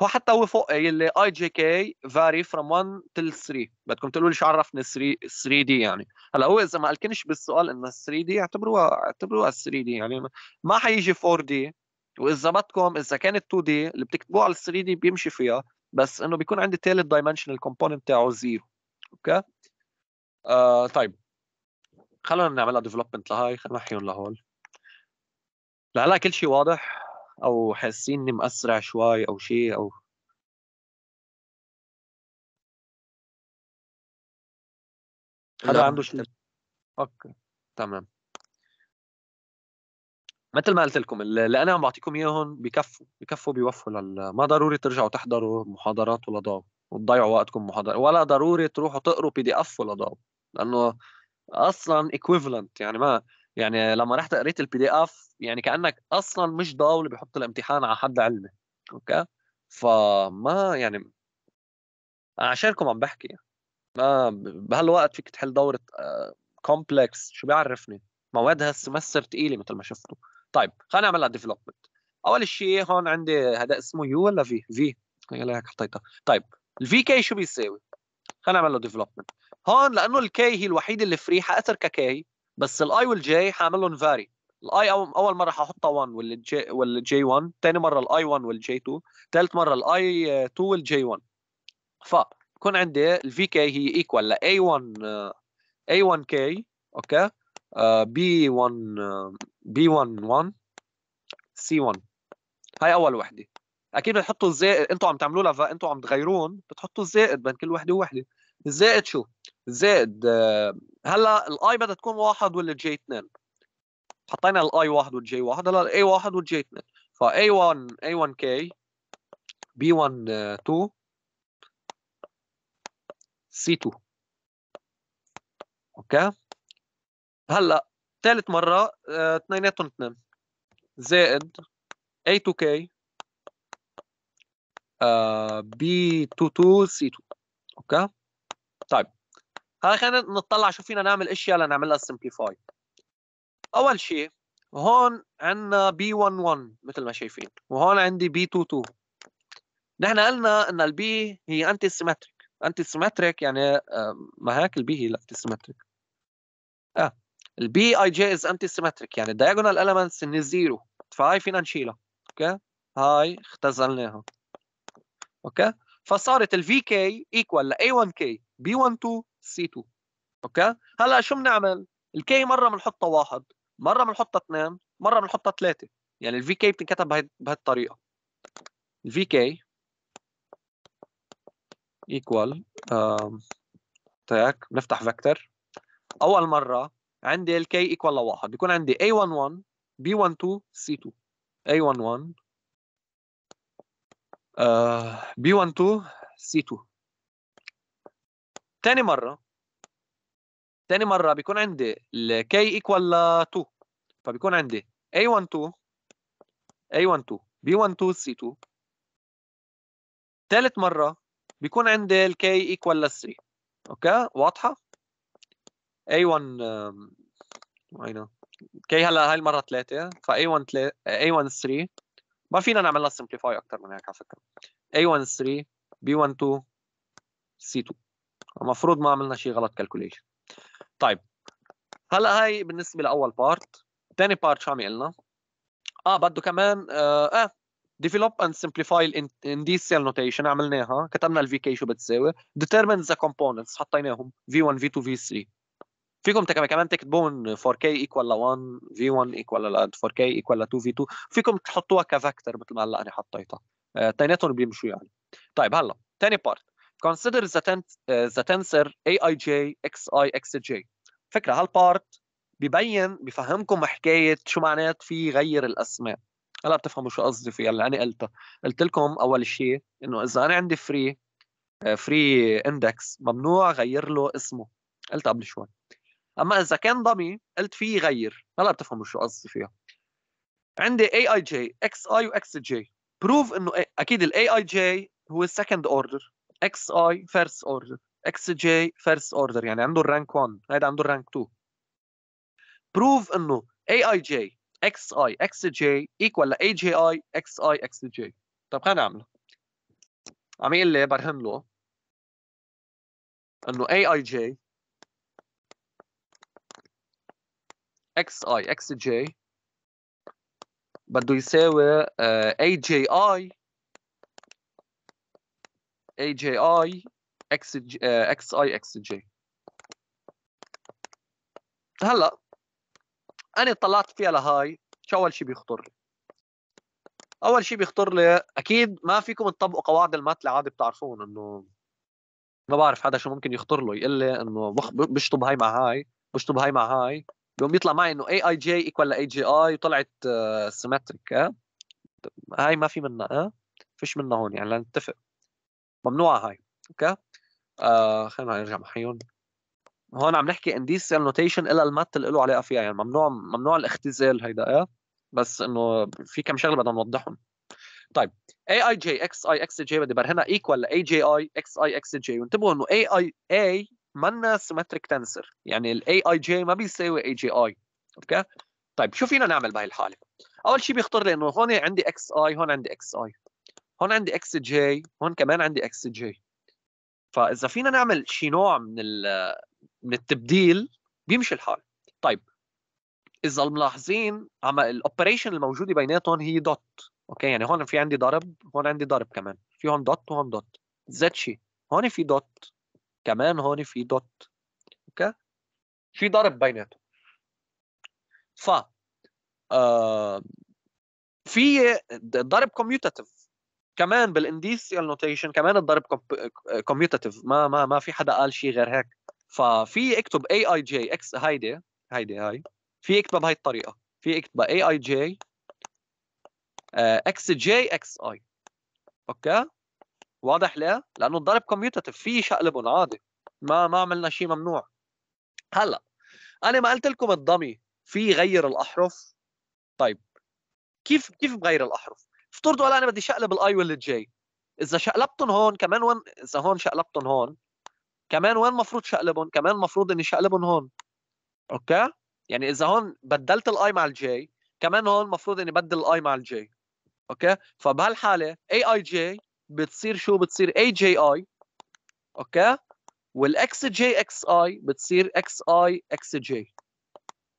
هو حتى هو فوق يلي اي جي كي فاري فروم 1 تل 3 بدكم تقولوا لي شو عرفني 3 3 دي يعني هلا هو اذا ما قالكنش بالسؤال انه 3 دي اعتبروها اعتبروها 3 دي يعني ما حيجي 4 دي واذا بدكم اذا كانت 2 دي اللي بتكتبوه على 3 دي بيمشي فيها بس انه بيكون عندي ثالث دايمنشنال كومبوننت تاعه زيرو اوكي آه طيب خلونا نعملها ديفلوبمنت لهاي خلينا نحيهم لهول لهلا كل شيء واضح او حاسين اني مأسرع شوي او شيء او حدا عنده شيء اوكي تمام مثل ما قلت لكم اللي انا عم بعطيكم اياهم بكفوا بكفوا بيوفوا لل ما ضروري ترجعوا تحضروا محاضرات ولا ضاو وتضيعوا وقتكم محاضرات ولا ضروري تروحوا تقروا بي دي اف ولا ضاو لانه اصلا ايكويفالنت يعني ما يعني لما رحت قريت البي دي اف يعني كانك اصلا مش ضاول بيحط الامتحان على حد علمي اوكي فما يعني عشانكم عم بحكي ما بهالوقت فيك تحل دورة كومبلكس آه، شو بيعرفني مواد هالسمستر تقيله مثل ما شفتوا طيب خلينا نعمل ديفلوبمنت اول شيء هون عندي هذا اسمه يو ولا في في يلا هيك حطيتها طيب الفي كي شو بيساوي خلينا نعمل له ديفلوبمنت هون لانه الكي هي الوحيده اللي فري حاثر ككي بس الاي والجي حاعملهم فاري الاي اول مره ححطها 1 والجي والجي 1 ثاني مره الاي 1 والجي 2 ثالث مره الاي آه، 2 والجي 1 فبكون عندي الفي كي هي ايكوال ل اي 1 اي 1 كي اوكي بي 1 بي 1 1 سي 1 هاي اول وحده اكيد بتحطوا الزائد انتم عم تعملوا لها انتم عم تغيرون بتحطوا الزائد بين كل وحده ووحده الزائد شو زائد آه، هلا الاي بدها تكون واحد ولا جي اثنين حطينا الاي واحد والجي واحد هلا الاي واحد والجي اثنين فا اي 1 اي 1 كي بي 1 2 سي 2 اوكي هلا ثالث مره آه، اثنيناتهم اثنين زائد a 2 كي بي 2 2 سي 2 اوكي طيب هلا خلينا نطلع شو فينا نعمل اشياء لنعملها سمبليفاي اول شيء هون عندنا بي 11 مثل ما شايفين وهون عندي بي 22 نحن قلنا ان البي هي انتي سيمتريك انتي سيمتريك يعني آه، ما هيك البي هي الانتي سيمتريك اه البي اي جي از انتي سيمتريك يعني الدايجونال اليمنتس هن زيرو فهي فينا نشيلها اوكي هاي اختزلناها اوكي فصارت الفي كي ايكوال ل A1 كي بي 12 سي 2 اوكي هلا شو بنعمل الكي مره بنحطها واحد مره بنحطها اثنين مره بنحطها ثلاثه يعني الفي كي بتنكتب بهي بهالطريقه الفي كي ايكوال تاك بنفتح فيكتور اول مره عندي الكي ايكوال لواحد بيكون عندي A11 B12 C2 A11 uh, B12 C2 تاني مره تاني مره بيكون عندي k ايكوال 2 فبيكون عندي A12 A12 B12 C2 تالت مرة بيكون عندي ال K equal 3 اوكي واضحة؟ A1 وين K هلا هاي المرة ثلاثة ف A1 3 A1 3 ما فينا نعملها لها simplify أكثر من هيك على فكرة A1 3 b 1 2 C2 المفروض ما عملنا شيء غلط كالكوليشن طيب هلا هاي بالنسبه لاول بارت ثاني بارت شو عم يقلنا اه بده كمان اه, آه. develop and simplify نوتيشن عملناها كتبنا الفي كي شو بتساوي determine the components حطيناهم v1 v2 v3 فيكم كمان تكتبون 4k equal 1 v1 equal 4k equal 2 v2 فيكم تحطوها كفكتر مثل ما هلا انا حطيتها اثنيناتهم آه، بيمشوا يعني طيب هلا ثاني بارت Consider the, tent, uh, the tensor aij xi xj فكرة هالبارت ببين بفهمكم حكاية شو معنات في غير الأسماء هلا بتفهموا شو قصدي فيها اللي أنا قلتها قلت لكم أول شيء إنه إذا أنا عندي فري فري اندكس ممنوع غير له اسمه قلت قبل شوي اما اذا كان ضمي قلت فيه غير هلا بتفهموا شو قصدي فيها عندي اي اي جي اكس اي واكس j بروف انه اكيد a i j هو second اوردر اكس اي فيرست اوردر اكس جي فيرست اوردر يعني عنده الرانك 1 هيدا عنده الرانك 2 بروف انه اي اي جي اكس اي اكس جي ايكوال اي جي اي اكس اي اكس جي طيب خلينا نعمله عم يقول لي برهن له انه اي اي جي اكس اي اكس جي بده يساوي اي جي اي اي جي اي اكس اكس اي اكس جي هلا انا طلعت فيها لهاي شو اول شيء بيخطر لي اول شيء بيخطر لي اكيد ما فيكم تطبقوا قواعد المات اللي عادي بتعرفون انه ما بعرف حدا شو ممكن يخطر له يقول لي انه بشطب هاي مع هاي بشطب هاي مع هاي بيقوم يطلع معي انه اي اي جي ايكوال اي جي اي وطلعت سيمتريك آه، آه. هاي ما في منها اه فيش منها هون يعني لنتفق ممنوعه هاي اوكي آه خلينا نرجع محيون هون عم نحكي انديسيال نوتيشن الا المات اللي له علاقه فيها يعني ممنوع ممنوع الاختزال هيدا ايه بس انه في كم شغله بدنا نوضحهم طيب اي اي جي اكس اي اكس جي بدي برهنها ايكوال لاي جي اي اكس اي اكس جي وانتبهوا انه اي اي اي منا سيمتريك تنسر يعني الاي اي جي ما بيساوي اي جي اي اوكي طيب شو فينا نعمل بهي الحاله اول شيء بيخطر لي انه هون عندي اكس اي هون عندي اكس اي هون عندي اكس جي هون كمان عندي اكس جي فاذا فينا نعمل شي نوع من من التبديل بيمشي الحال طيب اذا ملاحظين عم الاوبريشن الموجوده بيناتهم هي دوت اوكي يعني هون في عندي ضرب هون عندي ضرب كمان في هون دوت وهون دوت ذات شيء هون في دوت كمان هون في دوت اوكي في ضرب بيناتهم ف آه في ضرب كوميوتاتيف كمان بالانديسيال نوتيشن كمان الضرب كوميوتاتيف ما ما ما في حدا قال شيء غير هيك ففي اكتب اي اي جي اكس هيدي هيدي هاي في اكتبها بهي الطريقه في اكتبها اي اي جي اكس جي اكس اي اوكي واضح ليه؟ لانه الضرب كوميوتاتيف في شقلبهم عادي ما ما عملنا شيء ممنوع هلا انا ما قلت لكم الضمي في غير الاحرف طيب كيف كيف بغير الاحرف افترضوا هلا انا بدي شقلب الاي واللي جاي اذا شقلبتهم هون كمان وين اذا هون شقلبتهم هون كمان وين المفروض شقلبهم كمان المفروض اني شقلبهم هون اوكي يعني اذا هون بدلت الاي مع الجي كمان هون المفروض اني بدل الاي مع الجي اوكي فبهالحاله اي اي جي بتصير شو بتصير اي جي اي اوكي والاكس جي اكس اي بتصير اكس اي اكس جي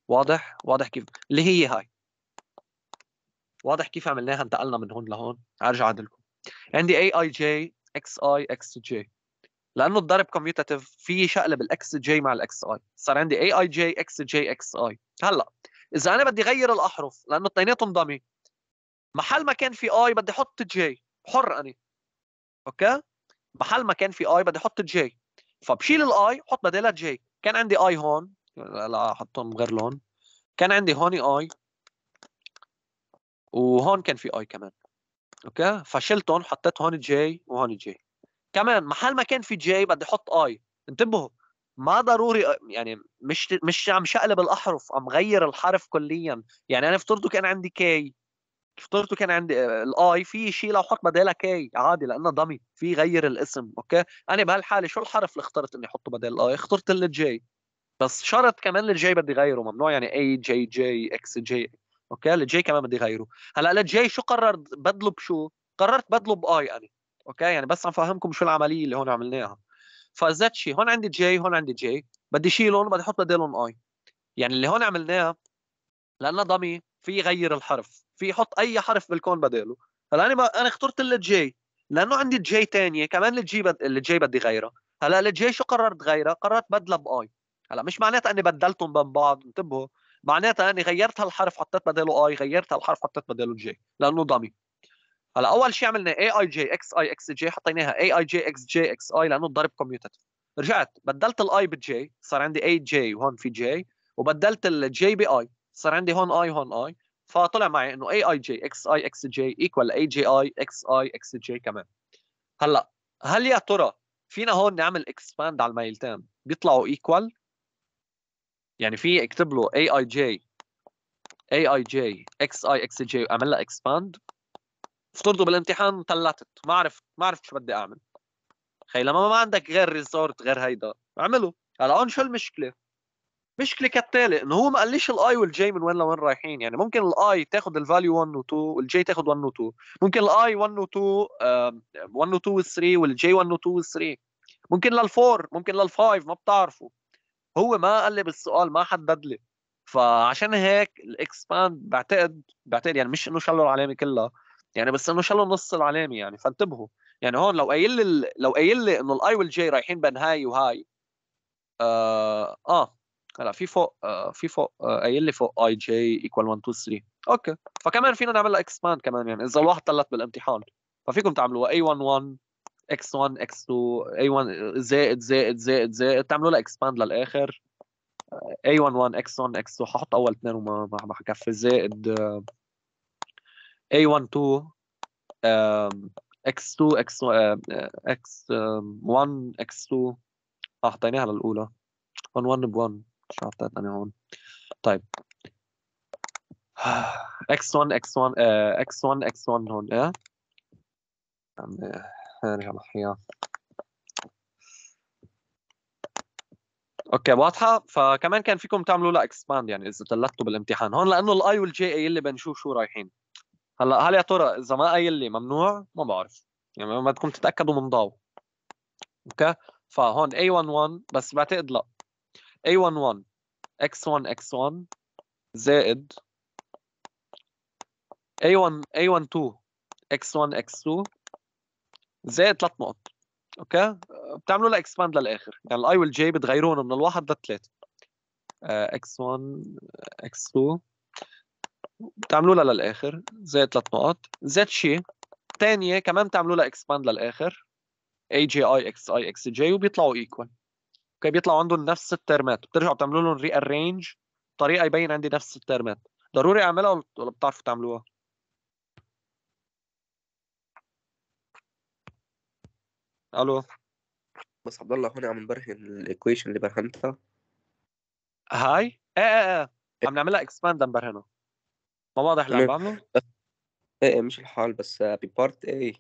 واضح واضح كيف اللي هي هاي واضح كيف عملناها انتقلنا من هون لهون ارجع عدلكم عندي اي اي جي اكس اي اكس جي لانه الضرب كوميوتاتيف في شقلب الاكس جي مع الاكس اي صار عندي اي اي جي اكس جي اكس اي هلا اذا انا بدي غير الاحرف لانه اثنيناتهم ضمي محل ما كان في اي بدي احط جي حر اني اوكي محل ما كان في اي بدي احط جي فبشيل الاي حط بدالها جي كان عندي اي هون لا احطهم غير لون كان عندي هون اي وهون كان في اي كمان اوكي فشلتهم حطيت هون جي وهون جي كمان محل ما كان في جي بدي احط اي انتبهوا ما ضروري يعني مش مش عم شقلب الاحرف عم غير الحرف كليا يعني انا افترضوا كان عندي كي افترضوا كان عندي الاي في شيء لو حط بدالها كي عادي لانه ضمي في غير الاسم اوكي انا بهالحاله شو الحرف اللي اخترت اني احطه بدل الاي اخترت الجي بس شرط كمان الجي بدي غيره ممنوع يعني اي جي جي اكس جي اوكي الجاي كمان بدي غيره هلا الجاي شو قررت بدله بشو قررت بدله باي انا اوكي يعني بس عم فهمكم شو العمليه اللي هون عملناها فزت شيء هون عندي جاي هون عندي جاي بدي شيلهم بدي احط بدالهم اي يعني اللي هون عملناه لانه ضمي في يغير الحرف في يحط اي حرف بالكون بداله هلا انا انا اخترت الجي لانه عندي جي ثانيه كمان الجي بد... الجي بدي غيرها هلا الجي شو قررت غيره قررت بدلها باي هلا مش معناتها اني بدلتهم بين بعض انتبهوا معناتها اني غيرت هالحرف حطيت بداله اي غيرت هالحرف حطيت بداله جي لانه ضمي هلا اول شيء عملنا اي اي جي اكس اي اكس جي حطيناها اي اي جي اكس جي اكس اي لانه الضرب كوميوتد رجعت بدلت الاي بالجي صار عندي اي جي وهون في جي وبدلت الجي باي صار عندي هون اي هون اي فطلع معي انه اي اي جي اكس اي اكس جي ايكوال اي جي اي اكس اي اكس جي كمان هلا هل يا ترى فينا هون نعمل اكسباند على الميلتين بيطلعوا ايكوال يعني في اكتب له اي اي جي اي اي جي اكس اي اكس جي اعمل لها اكسباند افترضوا بالامتحان طلعتت ما عرفت ما عرفت شو بدي اعمل خي لما ما عندك غير ريزورت غير هيدا اعمله هلا هون شو المشكله مشكله كالتالي انه هو ما قال ليش الاي والجي من وين لوين رايحين يعني ممكن الاي تاخذ الفاليو 1 و 2 والجي تاخذ 1 و 2 ممكن الاي 1 و 2 1 و 2 و 3 والجي 1 و 2 و 3 ممكن لل4 ممكن لل5 ما بتعرفوا هو ما قال لي بالسؤال ما حدد لي فعشان هيك الاكسباند بعتقد بعتقد يعني مش انه شلوا العلامه كلها يعني بس انه شلوا نص العلامه يعني فانتبهوا يعني هون لو قايل لي لو قايل لي انه الاي والجي رايحين بين هاي وهاي اه, آه هلا في فوق آه في فوق آه قايل لي فوق اي جي ايكوال 1 2 3 اوكي فكمان فينا نعملها اكسباند كمان يعني اذا الواحد طلت بالامتحان ففيكم تعملوها اي 1 1 x1 x2 a1 زائد زائد زائد زائد تعملوا لها اكسباند للاخر a11 x1 x2 ححط اول اثنين وما ما حكفي زائد a12 x2 x1 x1 x2 اعطيناها للاولى 1 1 ب 1 مش عرفت انا هون طيب x1 x1 x1 x1 هون ايه الجماحيات اوكي واضحه فكمان كان فيكم تعملوا لها اكسباند يعني اذا دلتوا بالامتحان هون لانه الاي والجي اي اللي بنشوف شو رايحين هلا هل يا ترى اذا ما اي اللي ممنوع ما بعرف يعني بدكم تتاكدوا من ضاو اوكي فهون A11 بس بعتقد لا A11 X1 X1 زائد A1 A12 X1 X2 زائد ثلاث نقط اوكي بتعملوا لها اكسباند للاخر يعني الاي والجي بتغيرون من الواحد للثلاثه اكس آه، 1 اكس 2 بتعملوا لها للاخر زائد ثلاث نقط زائد شيء ثانيه كمان بتعملوا لها اكسباند للاخر اي جي اي اكس اي اكس جي وبيطلعوا ايكوال اوكي بيطلعوا عندهم نفس الترمات بترجعوا بتعملوا لهم ري ارينج بطريقه يبين عندي نفس الترمات ضروري اعملها ولا بتعرفوا تعملوها؟ الو بس عبد الله هون عم نبرهن الايكويشن اللي برهنتها هاي ايه ايه ايه, إيه. عم نعملها اكسباند لنبرهنه ما واضح اللي عم إيه. بعمله؟ إيه،, ايه مش الحال بس آه، ببارت اي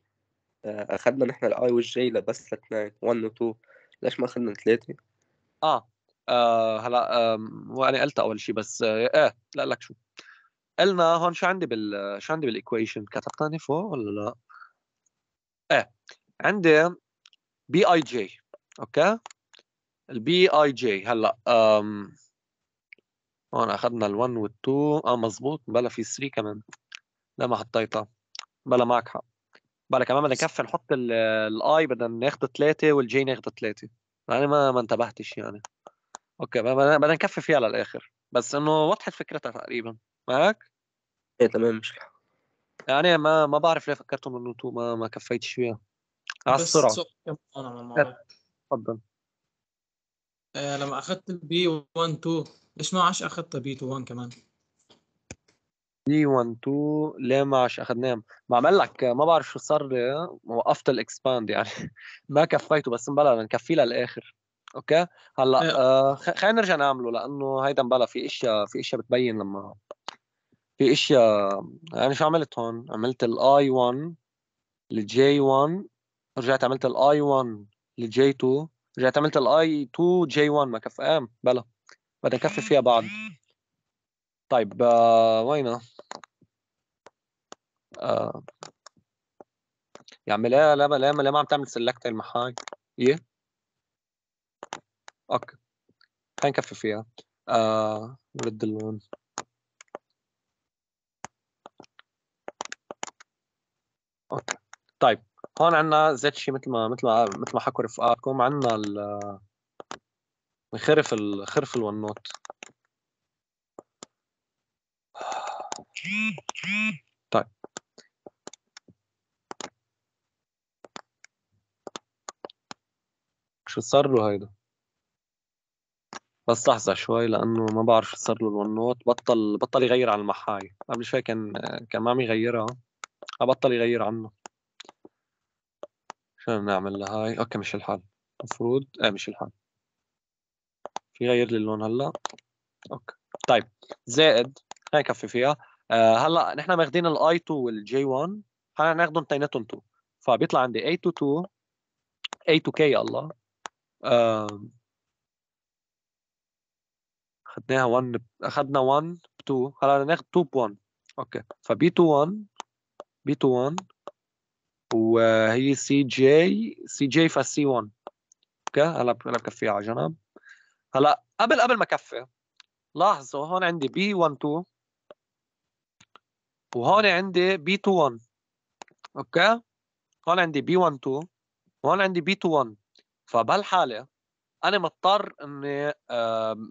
آه، اخذنا نحن الاي والجي لبس لاثنين 1 و 2 ليش ما اخذنا ثلاثه؟ اه, آه، هلا آه وانا قلت اول شيء بس آه ايه لا لك شو قلنا هون شو عندي بال شو عندي بالايكويشن كتبتها فوق ولا لا؟ ايه عندي بي اي جي اوكي البي اي جي هلا هون اخذنا ال1 وال2 اه مزبوط بلا في 3 كمان لا ما حطيتها بلا معك حق بلا كمان بدنا نكفي نحط الاي بدنا ناخذ 3 والجي ناخذ 3 يعني ما ما انتبهتش يعني اوكي بدنا نكفي فيها للاخر بس انه وضحت فكرتها تقريبا معك؟ ايه تمام مش يعني ما ما بعرف ليه فكرتهم انه تو ما ما كفيتش فيها على السرعه أه، تفضل آه لما اخذت البي 1 2 ليش ما عادش اخذت بي 2 1 كمان بي 1 2 ليه ما عادش اخذناه ما عمل لك ما بعرف شو صار لي وقفت الاكسباند يعني ما كفيته بس مبلا نكفيه للاخر اوكي هلا أيوه. آه خلينا نرجع نعمله لانه هيدا مبلا في اشياء في اشياء بتبين لما في اشياء يعني شو عملت هون عملت الاي 1 الجي 1 رجعت عملت الاي 1 للجي 2 رجعت عملت الاي 2 جي 1 ما ام آه، بلا بدنا نكفي فيها بعض طيب آه وينه آه. يا يعني عم لا لا لا لا ما عم تعمل سلكت المحاي ايه اوكي خلينا نكفي فيها آه نرد اللون اوكي طيب هون عندنا زيت شيء مثل ما مثل ما مثل ما حكوا رفقاتكم عندنا ال خرف ال خرف الون نوت طيب شو صار له هيدا بس لحظة شوي لأنه ما بعرف شو صار له الون نوت بطل بطل يغير عن المحاي قبل شوي كان كان ما عم يغيرها بطل يغير عنه خلينا نعمل لهاي اوكي مش الحال مفروض آه مش الحال في غير لي اللون هلا اوكي طيب زائد هاي كفي فيها آه هلا نحن ماخذين الاي 2 والجي 1 حنا ناخذهم اثنيناتهم 2 فبيطلع عندي اي 2 2 اي 2 كي الله اخذناها 1 اخذنا 1 ب 2 هلا ناخذ 2 ب 1 اوكي فبي 2 1 بي 2 1 وهي سي جي سي جي سي 1 اوكي هلا هلا بكفيها على جنب هلا قبل قبل ما كفي لاحظوا هون عندي بي 1 2 وهون عندي بي 2 1 اوكي هون عندي بي 1 2 وهون عندي بي 2 1 فبهالحاله انا مضطر اني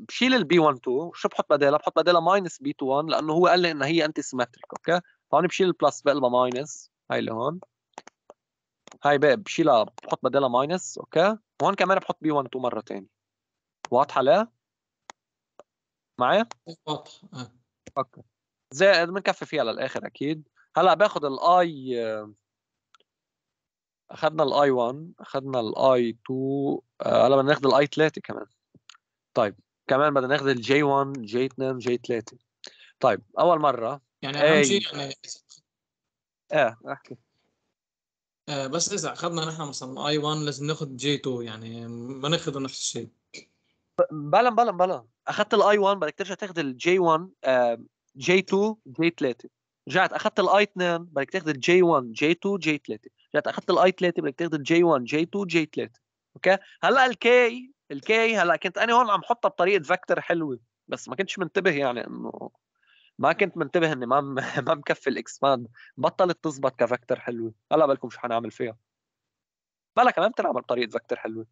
بشيل البي 1 2 شو بحط بدالها؟ بحط بدالها ماينس بي 2 1 لانه هو قال لي انها هي انتي سيمتريك اوكي؟ فهون بشيل البلس بقلبها ماينس هاي اللي هون هاي بقى بشيلها بحط بدلها ماينس اوكي وهون كمان بحط بي 1 2 مره ثانيه واضحه لا معايا؟ واضحه آه. اوكي زائد بنكفي فيها للاخر اكيد هلا باخذ الاي آه، اخذنا الاي 1 اخذنا الاي آه، 2 هلا بدنا ناخذ الاي 3 كمان طيب كمان بدنا ناخذ الجي 1 جي 2 جي 3 طيب اول مره يعني اهم شيء يعني ايه احكي آه، بس اذا اخذنا نحن مثلا اي 1 لازم ناخذ جي 2 يعني ما ناخذ نفس الشيء بلا بلا بلا اخذت الاي 1 بدك ترجع تاخذ الجي 1 جي 2 آه، جي 3 رجعت اخذت الاي 2 بدك تاخذ الجي 1 جي 2 جي 3 رجعت اخذت الاي 3 بدك تاخذ الجي 1 جي 2 جي 3 اوكي هلا الكي الكي هلا كنت انا هون عم حطها بطريقه فيكتور حلوه بس ما كنتش منتبه يعني انه ما كنت منتبه اني ما ما مكفي الاكسباند بطلت تزبط كفكتر حلوه هلا بالكم شو حنعمل فيها بلا كمان بتنعمل بطريقه فكتر حلوه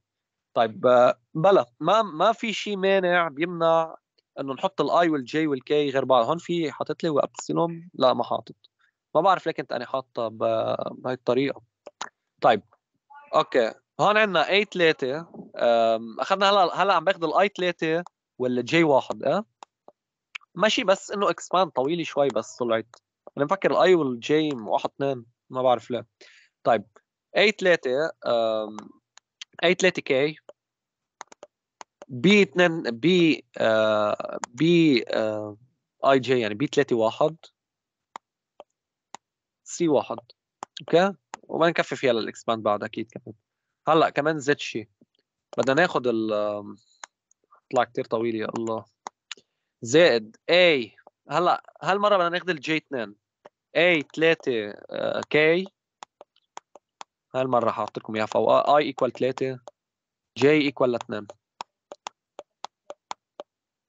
طيب آه، بلا ما ما في شيء مانع بيمنع انه نحط الاي والجي والكي غير بعض هون في حاطط لي وابسلون لا ما حاطط ما بعرف ليه كنت انا حاطه بهي الطريقه طيب اوكي هون عندنا اي 3 اخذنا هلا هلا عم باخذ الاي 3 والجي 1 اه ماشي بس انه اكسباند طويل شوي بس طلعت انا مفكر الاي والجي واحد اثنين ما بعرف ليه طيب اي 3 اي 3 كي بي 2 بي بي اي جي يعني بي 3 1 سي 1 اوكي وما نكفي فيها للاكسباند بعد اكيد كمان هلا كمان زد شيء بدنا ناخذ ال طلع كثير طويل يا الله زائد A هلا هالمره بدنا ناخذ الجي 2 A 3 آه، K هالمره حاحط لكم اياها فوق آه، I equal 3 جي ايكوال 2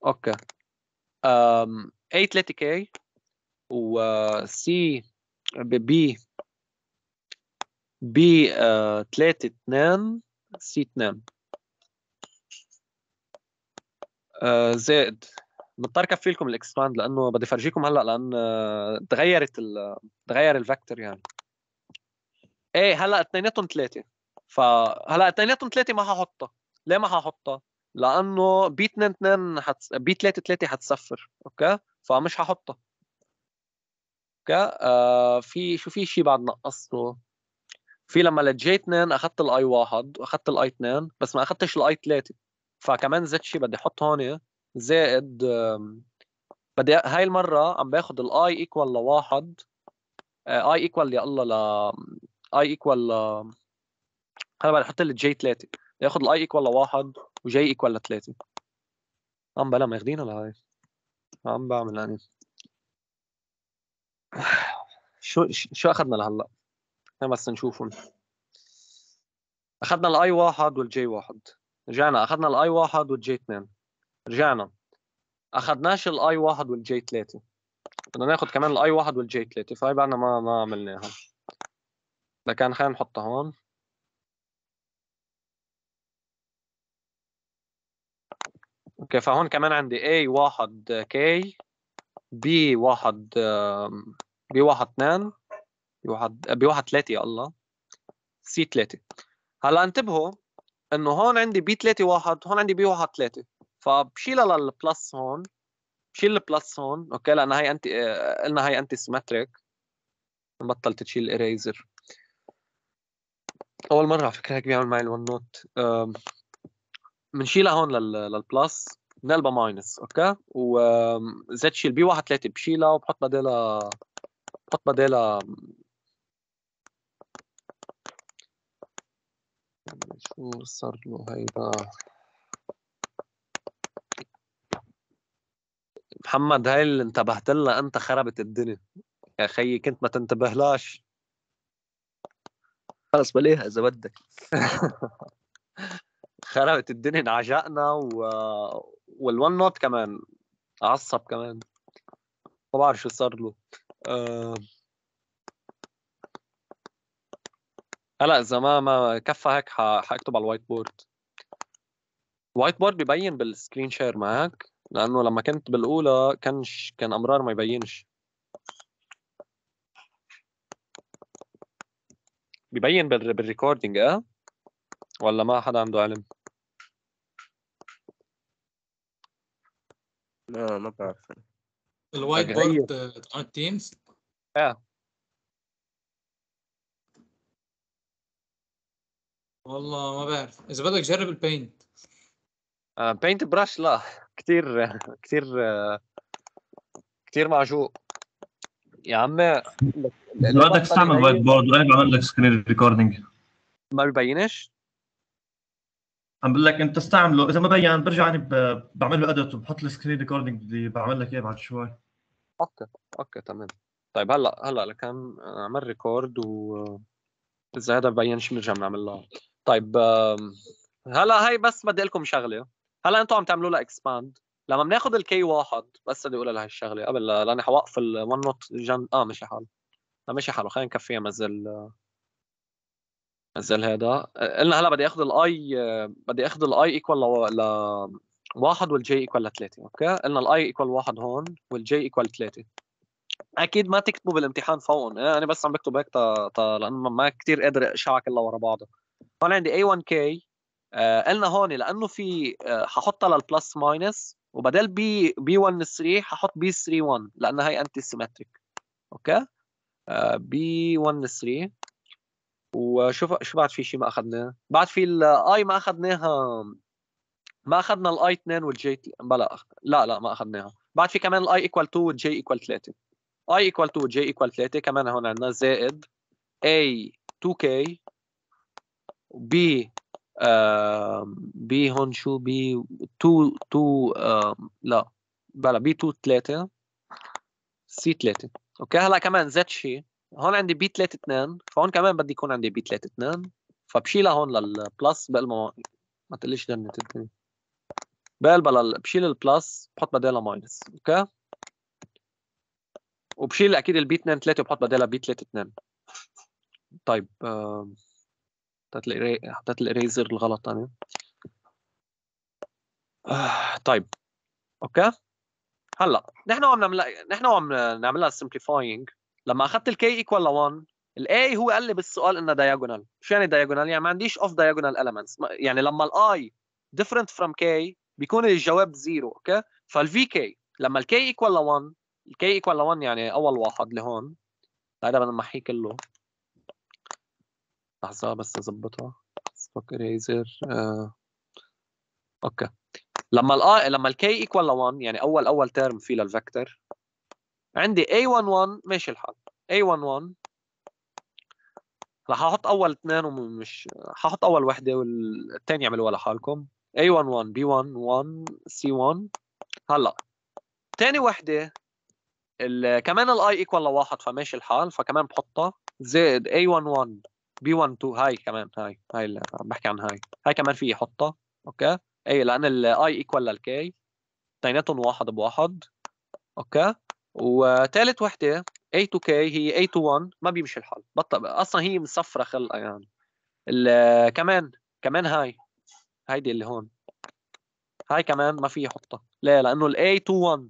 اوكي um, A 3 K و آه، C ب B B 3 2 C 2 زائد مضطر كفي لكم الاكسباند لانه بدي فرجيكم هلا لان آه، تغيرت ال... تغير الفكتور يعني ايه هلا اثنيناتهم ثلاثه فهلا اثنيناتهم ثلاثه ما ححطها ليه ما ححطها؟ لانه بي 2 2 حت... بي 3 3 حتصفر اوكي فمش ححطها اوكي آه في شو في شيء بعد نقصته في لما للجي 2 اخذت الاي 1 واخذت الاي 2 بس ما اخذتش الاي 3 فكمان زدت شيء بدي احط هون إيه؟ زائد بدي هاي المره عم باخذ الاي ايكوال لواحد اي آه، ايكوال يا الله ل اي ايكوال هلا بدي احط لي جي 3 بدي اخذ الاي ايكوال لواحد وجي ايكوال لثلاثه عم بلا ماخذينها لهاي عم بعمل انا يعني. شو شو اخذنا لهلا؟ بس نشوفهم اخذنا الاي واحد والجي واحد رجعنا اخذنا الاي واحد والجي اثنين رجعنا اخذناش الاي 1 والجي 3 بدنا ناخذ كمان الاي 1 والجي 3 فهي بعدنا ما ما عملناها لكن خلينا نحطها هون اوكي فهون كمان عندي اي 1 كي بي 1 بي 1 2 بي 1 بي واحد 3 يا الله سي 3 هلا انتبهوا انه هون عندي بي 3 1 هون عندي بي 1 3 فبشيلها للبلس هون بشيل البلس هون اوكي لان هي انت آه، قلنا هي انتي سيمتريك بطلت تشيل الاريزر اول مره على فكره هيك بيعمل معي الون نوت بنشيلها هون للبلس بنقلبها ماينس اوكي وزيت شيل بي واحد ثلاثه بشيلها وبحط بدالها بحط بدالها شو صار له هيدا محمد هاي اللي انتبهت لها انت خربت الدنيا يا خيي كنت ما تنتبهلاش خلص بليها اذا بدك خربت الدنيا انعجقنا و... والون نوت كمان عصب كمان ما بعرف شو صار له أه... هلا اذا ما ما كفى هيك ح... حاكتب على الوايت بورد الوايت بورد ببين بالسكرين شير معك لانه لما كنت بالاولى كانش كان امرار ما يبينش ببين بالريكوردينج اه ولا ما حدا عنده علم لا ما بعرف الوايت بورد تبع التيمز اه والله ما بعرف اذا بدك جرب البينت بينت براش لا كثير كثير كثير معشوق يا عمي بدك تستعمل وايت بورد وانا بعمل لك سكرين ريكوردينج ما ببينش؟ عم بقول لك انت استعمله اذا ما بين برجع انا بعمل له ادت وبحط السكرين ريكوردينج اللي بعمل لك اياه بعد شوي اوكي اوكي تمام طيب هلا هلا لكان عمل ريكورد و اذا هذا ببينش بنرجع بنعمل له طيب هلا هاي بس بدي اقول لكم شغله هلا انتم عم تعملوا لها اكسباند لما بناخذ الكي واحد بس بدي اقول لها هالشغله قبل لاني حوقف ال1 نوت جن اه مشي حاله لا مشي حاله خلينا نكفيها مازال نزل هذا قلنا هلا بدي اخذ الاي بدي اخذ الاي ايكوال ل واحد والجي ايكوال لثلاثه اوكي قلنا الاي ايكوال واحد هون والجي ايكوال ثلاثه اكيد ما تكتبوا بالامتحان فوقهم إيه، انا بس عم بكتب هيك تا... تا... لانه ما كثير قادر اقشعها كلها ورا بعضها هون عندي a1k آه، قلنا هون لانه في ححطها آه، للبلس ماينس وبدل بي بي 1 3 ححط بي 3 1 لان هي انتي سيمتريك اوكي بي 1 3 وشوف شو بعد في شيء ما اخذناه بعد في الاي ما اخذناها ما اخذنا الاي 2 والجي بلا لا لا ما اخذناها بعد في كمان الاي ايكوال 2 والجي ايكوال 3 اي ايكوال 2 والجي ايكوال 3 كمان هون عندنا زائد a 2k بي بي هون شو بي 2 2 لا بلا بي 2 3 سي 3 اوكي هلا كمان زد شي هون عندي بي 3 2 فهون كمان بدي يكون عندي بي 3 2 فبشيلها هون للبلس بقل ما ما تقليش جنة الدنيا بقل بلا بشيل البلس بحط بدالها ماينس اوكي وبشيل اكيد البي 2 3 وبحط بدالها بي 3 2 طيب آه حطيت الإري... حطيت الإريزر الغلط أنا آه طيب أوكي هلا نحن عم نعمل نحن عم نعملها سمبليفاينج لما اخذت الكي ايكوال ل 1 الاي هو قال لي بالسؤال انه دايجونال شو يعني دايجونال يعني ما عنديش اوف دايجونال المنتس يعني لما الاي ديفرنت فروم كي بيكون الجواب زيرو اوكي فالفي كي لما الكي ايكوال ل 1 الكي ايكوال ل 1 يعني اول واحد لهون هذا بدنا نمحيه كله لحظة بس أظبطها ستوك إريزر آه. أوكي لما ال آه، لما الـ k ايكوال ل 1 يعني أول أول تيرم فيه للفيكتور عندي a11 ماشي الحال a11 رح أحط أول اثنين ومش ححط أول وحدة والثانية اعملوها لحالكم A11 B1 11 c 1 هلا ثاني وحدة كمان الاي ايكوال لواحد فماشي الحال فكمان بحطها زائد A11 بي 1 2 هاي كمان هاي هاي اللي بحكي عن هاي هاي كمان في احطها اوكي اي لان الاي ايكوال للكي اثنيناتهم واحد بواحد اوكي وثالث وحده a to k هي a to 1 ما بيمشي الحال بطل اصلا هي مصفره خلقه يعني كمان كمان هاي هيدي اللي هون هاي كمان ما في حطه ليه لانه ال a to 1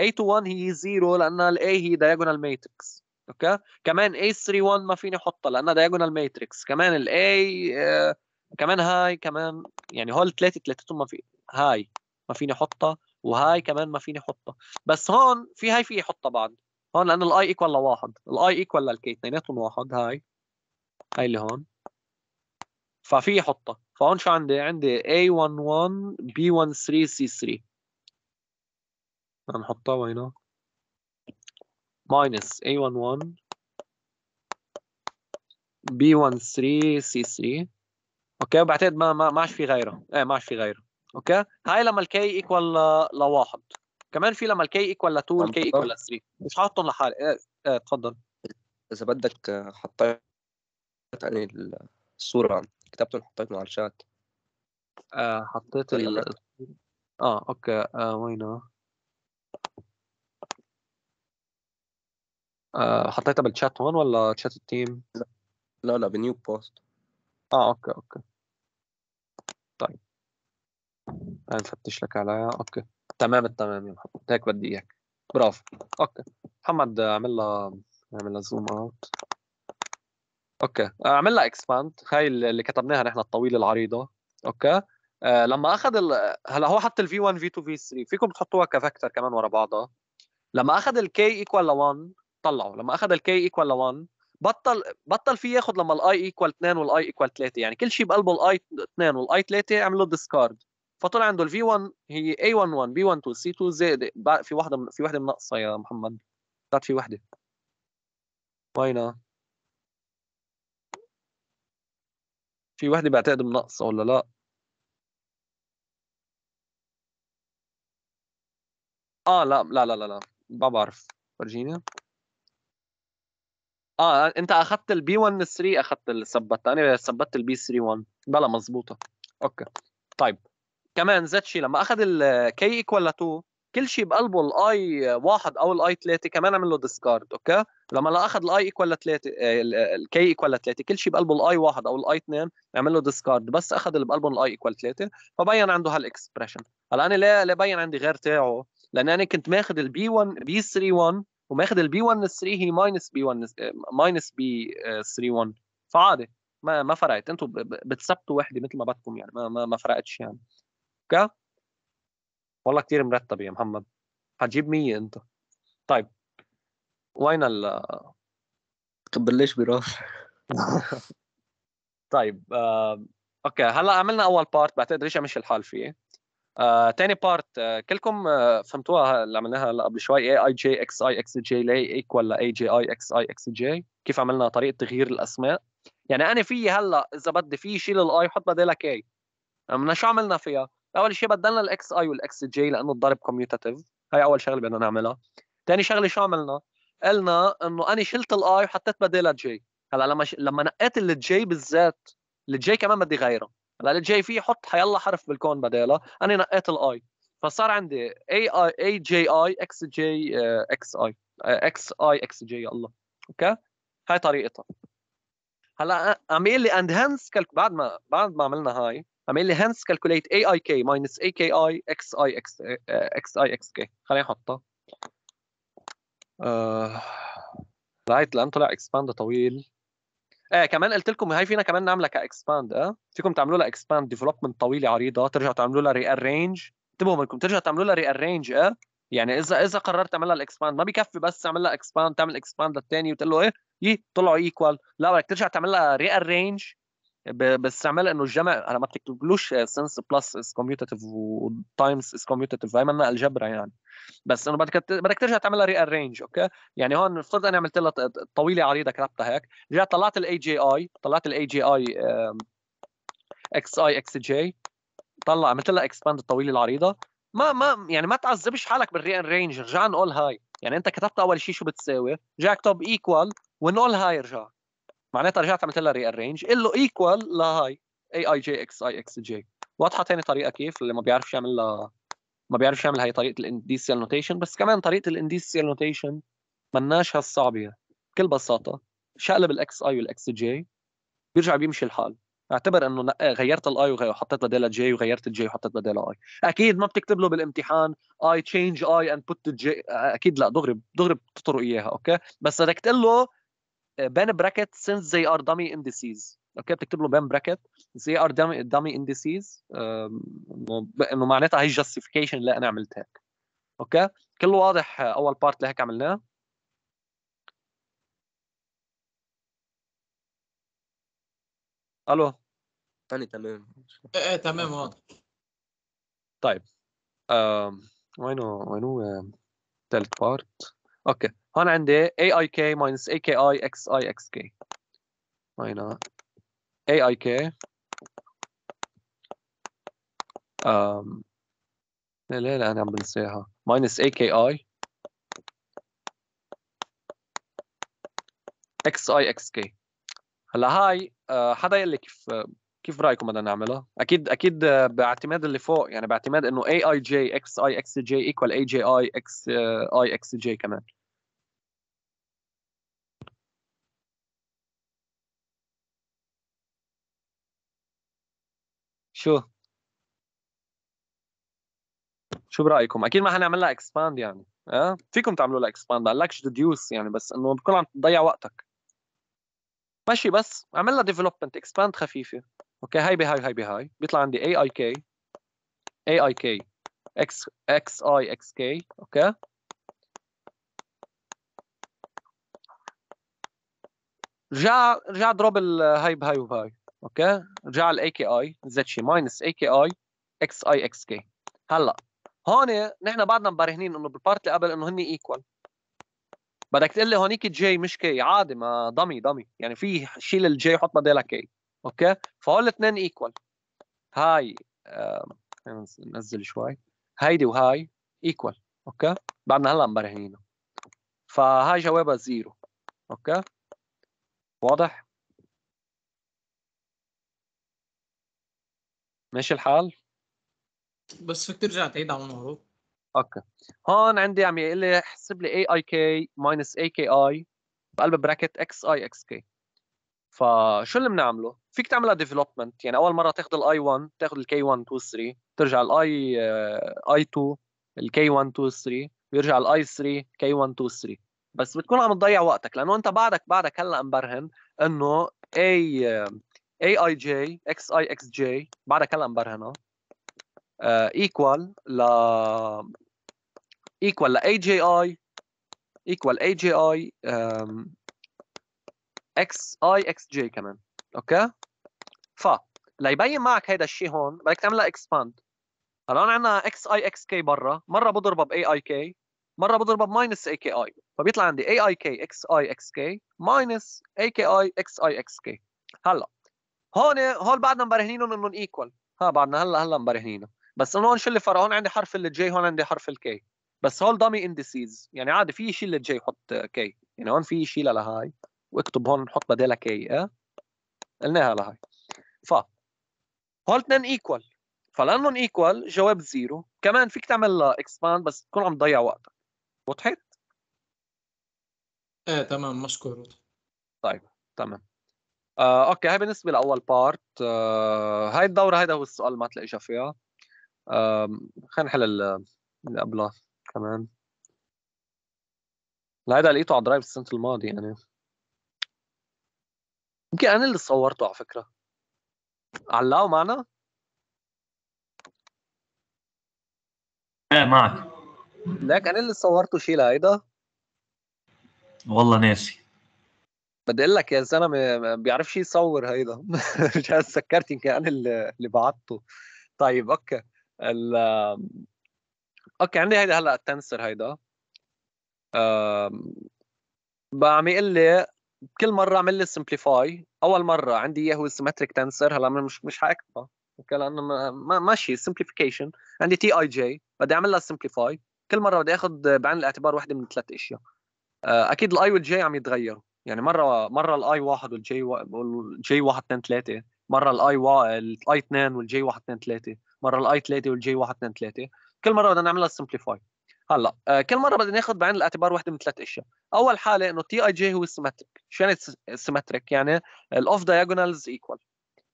a to 1 هي 0 لان ال a هي diagonal matrix اوكي كمان اي 3 1 ما فيني احطها لانها دايجونال ماتريكس كمان الاي آه كمان هاي كمان يعني هول ثلاثه ثلاثتهم ما في هاي ما فيني احطها وهاي كمان ما فيني احطها بس هون في هاي في احطها بعد هون لانه الاي ايكوال لواحد الاي ايكوال للكي اثنيناتهم واحد هاي هاي اللي هون ففي احطها فهون شو عندي عندي A11 B13 C3 نحطها وينه minus A11 B13 C3 اوكي وبعتقد ما ما عادش في غيره ايه ما عادش في غيره اوكي هاي لما الكي ايكوال لواحد كمان في لما الكي ايكوال ل 2 K ايكوال ل 3 مش حاطهم لحالي ايه ايه اتفضل اذا بدك آه، حطيت يعني الصوره كتبتهم حطيتهم على الشات آه، حطيت طيب، ال... اه اوكي آه وينه آه، حطيتها بالشات هون ولا شات التيم؟ لا لا, لا بنيو بوست اه اوكي اوكي طيب نفتش لك عليها اوكي تمام التمام يا محمد هيك بدي اياك برافو اوكي محمد اعمل لها اعمل لها زوم اوت اوكي اعمل لها اكسباند هاي اللي كتبناها نحن الطويله العريضه اوكي أه لما اخذ ال... هلا هو حط الفي 1 في 2 في 3 فيكم تحطوها كفكتر كمان ورا بعضها لما اخذ الكي ايكوال ل 1 طلعوا لما اخذ الكي ايكوال ل 1 بطل بطل في ياخذ لما الاي ايكوال 2 والاي ايكوال 3 يعني كل شيء بقلبه الاي 2 والاي 3 عملوا ديسكارد فطلع عنده الفي 1 هي اي 1 1 بي 1 2 سي 2 زائد في وحده في وحده ناقصه يا محمد طلعت في وحده وينها؟ في وحده بعتقد منقصه ولا لا؟ اه لا لا لا لا, لا. ما بعرف فرجيني اه انت اخذت البي 1 3 اخذت السبت انا ثبت البي 3 1 بلا مزبوطه اوكي طيب كمان شيء لما اخذ الكي ايكوال 2 كل شيء بقلبه الاي 1 او الاي 3 كمان عمل له ديسكارد اوكي لما اخذ الاي ايكوال 3 الكي ايكوال 3 كل شيء بقلبه الاي 1 او الاي 2 عمل له ديسكارد بس اخذ اللي بقلبه الاي ايكوال 3 فبين عنده هالاكسبريشن هلا انا ليه ليه بين عندي غير تاعه لان انا كنت ماخذ البي 1 بي 3 1 وماخد البي 1 3 هي ماينس بي 1 ماينس بي 3 1 فعادي ما ما فرقت انتوا بتثبتوا وحده مثل ما بدكم يعني ما ما, ما فرقتش يعني اوكي والله كثير مرتب يا محمد حتجيب 100 انت طيب وين ال طب بلش براس طيب آه، اوكي هلا عملنا اول بارت بعتقد رجع مش الحال فيه آه، تاني بارت آه، كلكم آه، فهمتوها اللي عملناها هلا قبل شوي اي اي جي اكس اي اكس جي لا ايكوال اي جي اي اكس اي اكس جي كيف عملنا طريقه تغيير الاسماء يعني انا في هلا اذا بدي في شيل الاي وحط بدالك اي عملنا شو عملنا فيها؟ اول شيء بدلنا الاكس اي والاكس جي لانه الضرب كوميوتاتيف هاي اول شغله بدنا نعملها تاني شغله شو عملنا؟ قلنا انه انا شلت الاي وحطيت بدالها جي هلا لما ش... لما نقيت الجي بالذات الجي كمان بدي غيره هلا جي في حط حيلا حرف بالكون بداله انا نقيت الاي فصار عندي اي اي اي جي اي اكس جي اكس اي اكس اي اكس جي يا الله اوكي هاي طريقتها هلا اعمل لي اند هنس بعد ما بعد ما عملنا هاي اعمل لي هنس كالكوليت اي اي كي ماينس اي كي اي اكس اي اكس اكس اي اكس كي خليني احطها آه... لقيت لان طلع اكسباند طويل آه كمان قلت لكم هاي فينا كمان نعملها كاكسباند اه فيكم تعملوا لها اكسباند ديفلوبمنت طويله عريضه ترجعوا تعملوا لها ري ارينج انتبهوا منكم ترجعوا تعملوا لها ري ارينج اه يعني اذا اذا قررت تعملها الاكسباند ما بكفي بس تعملها اكسباند تعمل اكسباند للثاني وتقول له ايه يي طلعوا ايكوال لا بدك ترجع تعملها ري ارينج باستعمال انه الجمع انا ما بتكتبلوش سنس بلس از كوميوتاتيف وتايمز از كوميوتاتيف هي منا الجبرا يعني بس انه بدك بدك ترجع تعملها ري ارينج اوكي يعني هون افترض انا عملت لها طويله عريضه كتبتها هيك رجعت طلعت الاي جي اي طلعت الاي جي اي اكس اي اكس جي طلع عملت لها اكسباند الطويله العريضه ما ما يعني ما تعذبش حالك بالري ارينج رجع نقول هاي يعني انت كتبت اول شيء شو بتساوي جاك اكتب ايكوال ونقول هاي رجع معناتها رجعت عملت لها ري ارينج قل له ايكوال لهاي اي اي جي اكس اي اكس جي واضحه ثاني طريقه كيف اللي ما بيعرفش يعمل لها ما بيعرفش يعمل هي طريقه الانديسيال نوتيشن بس كمان طريقه الانديسيال نوتيشن مناش هالصعبه بكل بساطه شقلب الاكس اي والاكس جي بيرجع بيمشي الحال اعتبر انه غيرت الاي وحطيت بدالها جي وغيرت الجي وحطيت بدالها اي اكيد ما بتكتب له بالامتحان اي تشينج اي اند بوت جي اكيد لا دغري دغري بتطرق اياها اوكي بس بدك تقول له بان براكت since they are dummy indices اوكي بتكتب له بان براكت they are dummy, dummy indices انه معناتها هي جاستيفيكيشن اللي انا عملت هيك اوكي كله واضح اول بارت اللي هيك عملناه الو تاني تمام ايه, إيه، تمام واضح طيب وينو وينو ثالث بارت اوكي هون عندي AIK minus AKI XI XK minus AIK um, لا لا لا انا عم بنساها minus AKI XI XK هلا هاي آه، حدا يقول لي كيف كيف رايكم بدنا نعملها؟ اكيد اكيد آه، باعتماد اللي فوق يعني باعتماد انه اي اي جي اكس اي اكس جي ايكوال اي جي اي اكس اي اكس جي كمان شو شو برايكم اكيد ما حنعمل لها اكسباند يعني اه فيكم تعملوا لها اكسباند على لكش ديوس يعني بس انه بكون عم تضيع وقتك ماشي بس اعمل لها ديفلوبمنت اكسباند خفيفه اوكي هاي بهاي هاي بهاي بيطلع عندي اي اي كي اي اي كي اكس اكس اي اكس كي اوكي رجع رجع ضرب هاي بهاي وهاي اوكي على اي كي اي زد شي ماينس اي كي اي اكس اي اكس كي هلا هون نحن بعدنا مبرهنين انه بالبارت اللي قبل انه هن ايكوال بدك تقول لي هونيك جي مش كي عادي ما ضمي ضمي يعني في شيل الجي وحط بدالها كي اوكي فهول الاثنين ايكوال هاي آه ننزل شوي هيدي وهاي ايكوال اوكي بعدنا هلا مبرهنينها فهاي جوابها زيرو اوكي واضح ماشي الحال بس فيك ترجع تعيد على الموضوع اوكي هون عندي عم يقول لي احسب لي اي اي كي ماينس اي كي اي بقلب براكت اكس اي اكس كي فشو اللي بنعمله؟ فيك تعملها ديفلوبمنت يعني اول مره تاخذ الاي 1 تاخذ الكي 1 2 3 ترجع الاي اي 2 الكي 1 2 3 ويرجع الاي 3 كي 1 2 3 بس بتكون عم تضيع وقتك لانه انت بعدك بعدك هلا مبرهن انه اي آه، اي اي جي اكس اي اكس جي بعدها كلام برهنه آه، ايكوال ل ايكوال ل اي جي اي ايكوال اي جي اي اكس اي اكس جي كمان اوكي ف ليبين معك هيدا الشيء هون بدك تعملها اكسباند هلا هون عندنا اكس اي اكس كي برا مره بضربها باي اي كي مره بضربها بماينس اي كي اي فبيطلع عندي اي اي كي اكس اي اكس كي ماينس اي كي اي اكس اي اكس كي هلا هون هول بعدنا مبرهنينهم انهم ايكوال ها بعدنا هلا هلا مبرهنينهم بس انه هون شو اللي فرق هون عندي حرف اللي جي هون عندي حرف الكي بس هول ضامي اندسيز يعني عادي في شيء اللي جي حط كي يعني هون في شيء لهاي واكتب هون حط بدالها كي اه قلناها لهاي ف هول اثنين ايكوال فلانهم ايكوال جواب زيرو كمان فيك تعمل اكسباند بس تكون عم تضيع وقتك وضحت؟ ايه تمام مشكور طيب تمام آه، اوكي هاي بالنسبه لاول بارت آه، هاي الدوره هيدا هو السؤال ما تلاقي فيها آه، خلينا نحل اللي قبلها كمان هيدا لقيته على درايف السنه الماضيه يعني يمكن انا اللي صورته على فكره علاو معنا؟ ايه معك لك انا اللي صورته شيء لهيدا والله ناسي بدي اقول لك يا زلمه ما بيعرفش يصور هيدا مش عارف سكرت يمكن انا اللي بعته طيب اوكي ال اوكي عندي هيدا هلا التنسر هيدا بقى عم يقول لي كل مره اعمل لي سمبليفاي اول مره عندي اياه هو السيمتريك تنسر هلا مش مش حاكتبها اوكي لانه ماشي سمبليفيكيشن عندي تي اي جي بدي اعمل لها سمبليفاي كل مره بدي اخذ بعين الاعتبار وحده من ثلاث اشياء آه، اكيد الاي والجي عم يتغيروا يعني مره مره الاي واحد والجي والجي واحد اثنين ثلاثه مره الاي وا... الاي اثنين والجي واحد اثنين ثلاثه مره الاي ثلاثه والجي واحد اثنين ثلاثه كل مره بدنا نعملها سمبليفاي هلا آه، كل مره بدنا ناخذ بعين الاعتبار وحده من ثلاث اشياء اول حاله انه تي اي جي هو سيمتريك شو يعني سيمتريك يعني الاوف دايجونالز ايكوال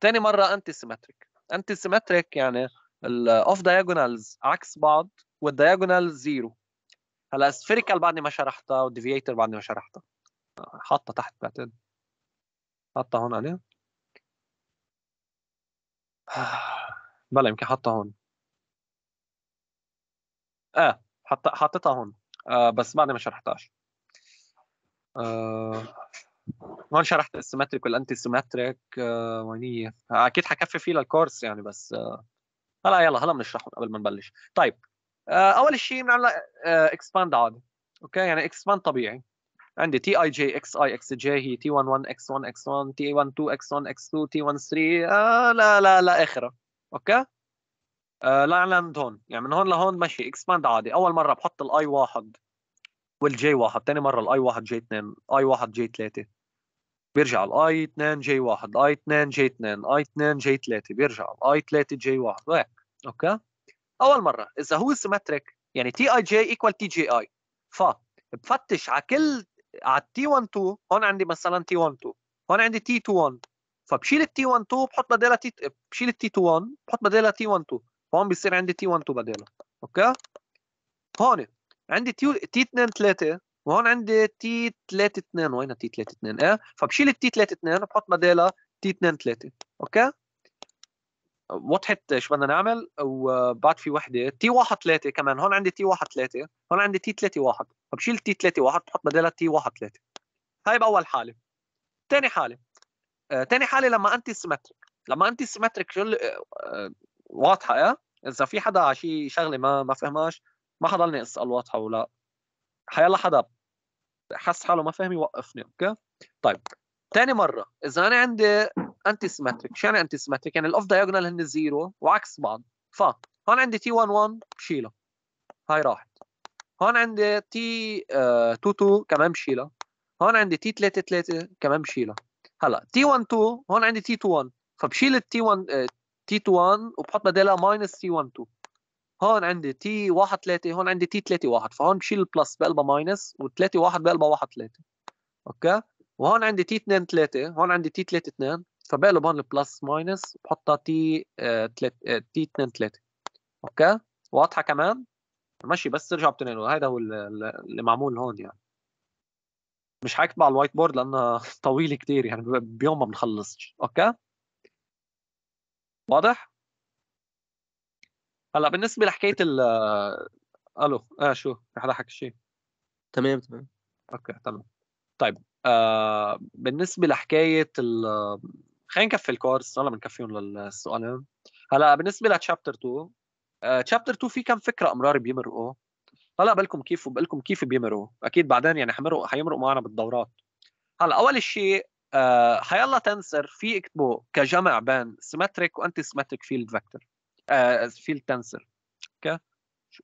ثاني مره انتي سيمتريك انتي سيمتريك يعني الاوف دايجونالز عكس بعض والدايجونال زيرو هلا سفيريكال بعدني ما شرحتها والديفييتر بعدني ما شرحتها حاطه تحت بعتقد حاطه هون انا بلا يمكن حاطه هون اه حط حاططها هون آه بس بعد ما شرحتهاش آه هون شرحت السيمتريك والانتي سيمتريك آه وين هي آه، اكيد حكفي فيه للكورس يعني بس آه هلا يلا هلا بنشرحهم قبل ما نبلش طيب آه اول شيء بنعمل اكسباند آه، عادي اوكي يعني اكسباند طبيعي عندي تي اي جي اكس اي اكس جي هي تي 11 اكس 1 اكس 1 تي 12 اكس 1 اكس 2 تي 13 آه لا لا لا اخره اوكي آه لا عند هون يعني من هون لهون ماشي اكسباند عادي اول مره بحط الاي 1 والجي 1 ثاني مره الاي 1 جي 2 اي 1 جي 3 بيرجع الاي 2 جي 1 اي 2 جي 2 اي 2 جي 3 بيرجع الاي 3 جي 1 وهيك اوكي اول مره اذا هو سيمتريك يعني تي اي جي ايكوال تي جي اي ف بفتش على كل على التي 1 2 هون عندي مثلا تي 1 2 هون عندي تي 2 1 فبشيل التي 1 2 بحط بدالها تي بشيل التي 2 1 بحط بدالها تي 1 2 هون بيصير عندي تي 1 2 بدالها اوكي هون عندي تي 23 2 3 وهون عندي تي 3 2 وين تي 3 2 فبشيل التي 3 2 بحط بدالها تي 2 3 اوكي وضحت شو بدنا نعمل وبعد في وحده تي 1 3 كمان هون عندي تي 1 3 هون عندي تي 3 1 فبشيل تي 3 1 بحط بدالها تي 1 3 هاي باول حاله ثاني حاله ثاني آه، حاله لما انتي سيمتريك لما انتي سيمتريك شو آه واضحه اه اذا في حدا على شيء شغله ما ما فهمهاش ما حضلني اسال واضحه ولا حيلا حدا حس حاله ما فهم يوقفني اوكي طيب تاني مره اذا انا عندي انتي سيمتريك شو يعني انتي سيمتريك يعني الاوف دايجونال هن زيرو وعكس بعض فهون هون عندي تي 1 1 بشيلها هاي راحت هون عندي تي 2 2 كمان بشيلها هون عندي تي 3 3 كمان بشيلها هلا تي 1 2 هون عندي تي 2 1 فبشيل التي 1 تي 2 1 وبحط بدالها ماينس تي 1 2 هون عندي تي 1 3 هون عندي تي 3 1 فهون بشيل البلس بقلبها ماينس و 3 1 بقلبها 1 3 اوكي وهون عندي تي 2 3 هون عندي تي 3 2 فبقلب هون البلس ماينس بحطها تي 3 تي 2 3 اوكي واضحه كمان ماشي بس ارجع بتنقله هذا هو اللي معمول هون يعني مش حاكتب على الوايت بورد لانها طويله كثير يعني بيوم ما بنخلصش اوكي واضح هلا بالنسبه لحكايه ال آه، الو اه شو في حدا حكى شيء تمام تمام اوكي تمام طيب آه بالنسبه لحكايه ال خلينا نكفي الكورس هلا بنكفيهم للسؤال هلا بالنسبه لتشابتر 2 تشابتر 2 في كم فكره امرار بيمرقوا هلا بقول كيف لكم كيف بيمرقوا اكيد بعدين يعني حمرقوا حيمرقوا معنا بالدورات هلا اول شيء آه حيلا تنسر في اكتبوا كجمع بين سيمتريك وانتي سيمتريك فيلد فيكتور فيلد تنسر اوكي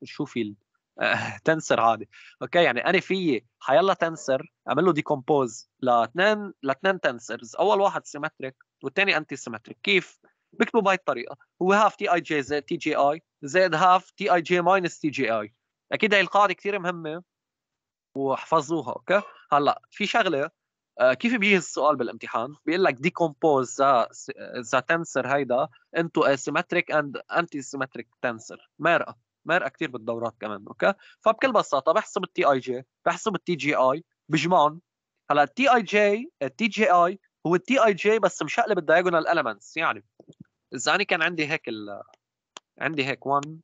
شو فيلد آه، تنسر عادي اوكي يعني انا في حيلا تنسر اعمل له ديكومبوز لاثنين لاثنين تنسرز اول واحد سيمتريك والثاني انتي سيمتريك كيف بكتبه بهي الطريقه هو هاف تي اي جي زائد تي جي اي زائد هاف تي اي جي ماينس تي جي اي اكيد هي القاعده كثير مهمه واحفظوها اوكي هلا في شغله آه، كيف بيجي السؤال بالامتحان بيقول لك ديكومبوز ذا ذا تنسر هيدا انتو اسيمتريك اند انتي سيمتريك تنسر مرقه مرقه كثير بالدورات كمان اوكي فبكل بساطه بحسب التي اي جي بحسب التي جي اي بجمعهم هلا التي اي جي التي جي اي هو التي اي جي بس مشقلب الدايجونال المنتس يعني اذا انا كان عندي هيك ال... عندي هيك 1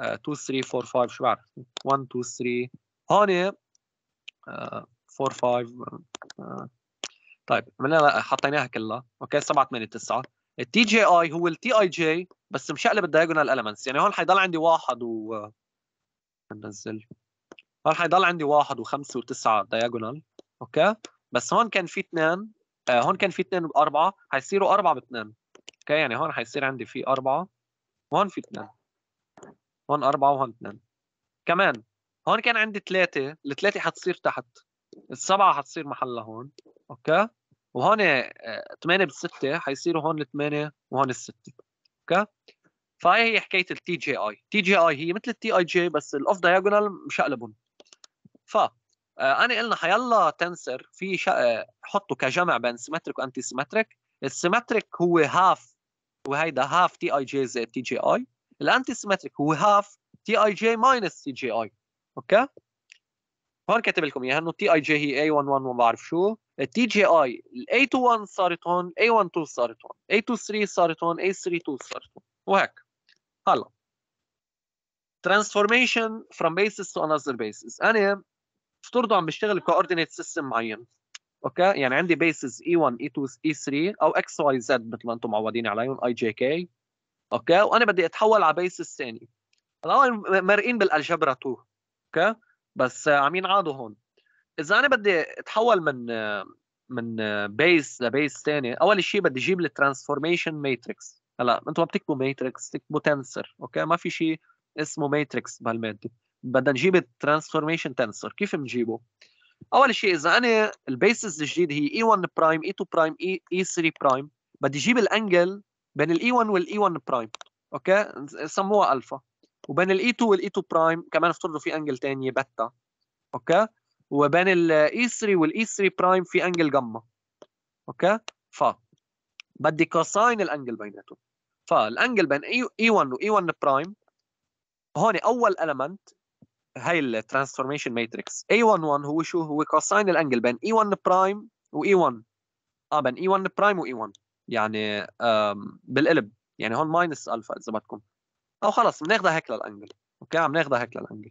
2 3 4 5 شو بعرف 1 2 3 هون 4 5 طيب عملنا حطيناها كلها اوكي 7 8 9 التي جي اي هو التي اي جي بس مشقلب الدايجونال المنتس يعني هون حيضل عندي واحد و ننزل هون حيضل عندي واحد وخمسة وتسعة دايجونال اوكي بس هون كان في اثنين آه هون كان في اثنين بأربعة حيصيروا أربعة باثنين اوكي يعني هون حيصير عندي في أربعة وهون في اثنين هون أربعة وهون اثنين كمان هون كان عندي ثلاثة الثلاثة حتصير تحت السبعة حتصير محلها هون اوكي وهون 8 آه، بالستة حيصيروا هون الثمانية وهون الستة اوكي فهي هي حكايه التي جي اي تي جي اي هي مثل التي اي جي بس الاوف دايجونال مشقلبهم ف آه، انا قلنا حيلا تنسر في آه، حطه كجمع بين سيمتريك وانتي سيمتريك السيمتريك هو هاف وهيدا هاف تي اي جي زائد تي جي اي الانتي سيمتريك هو هاف تي اي جي ماينس تي جي اي اوكي هون كاتب لكم اياها انه تي اي جي هي اي 11 وما بعرف شو التي جي اي الاي 21 صارت هون اي 12 صارت هون اي 23 صارت هون اي 32 صارت هون وهيك هلا ترانسفورميشن فروم بيسز تو انذر بيسز انا افترضوا عم بشتغل كوردينيت سيستم معين اوكي يعني عندي بيسز اي 1 اي 2 اي 3 او اكس واي زد مثل ما انتم معودين عليهم اي جي كي اوكي وانا بدي اتحول على بيسز ثاني هلا مرقين بالالجبرا 2 اوكي بس عم ينعادوا هون اذا انا بدي اتحول من من بيس لبيس ثاني اول شيء بدي اجيب الترانسفورميشن ماتريكس هلا انتم ما بتكتبوا ماتريكس بتكتبوا تنسر اوكي ما في شيء اسمه ماتريكس بهالماده بدنا نجيب الترانسفورميشن تنسر كيف بنجيبه اول شيء اذا انا البيسز الجديد هي اي 1 برايم اي 2 برايم اي 3 برايم بدي اجيب الانجل بين الاي 1 والاي 1 برايم اوكي سموها الفا وبين الاي2 والاي2 برايم كمان افترضوا في انجل تاني بتا اوكي وبين الاي 3 والاي 3 برايم في انجل جاما اوكي ف بدي كوساين الانجل بيناتهم فالانجل بين اي 1 واي 1 برايم هون اول المنت هاي الترانسفورميشن ماتريكس اي 1 1 هو شو هو كوساين الانجل بين اي 1 برايم واي 1 اه بين اي 1 برايم واي 1 يعني بالقلب يعني هون ماينس الفا اذا بدكم او خلص بناخدها هيك للانجل اوكي عم ناخدها هيك للانجل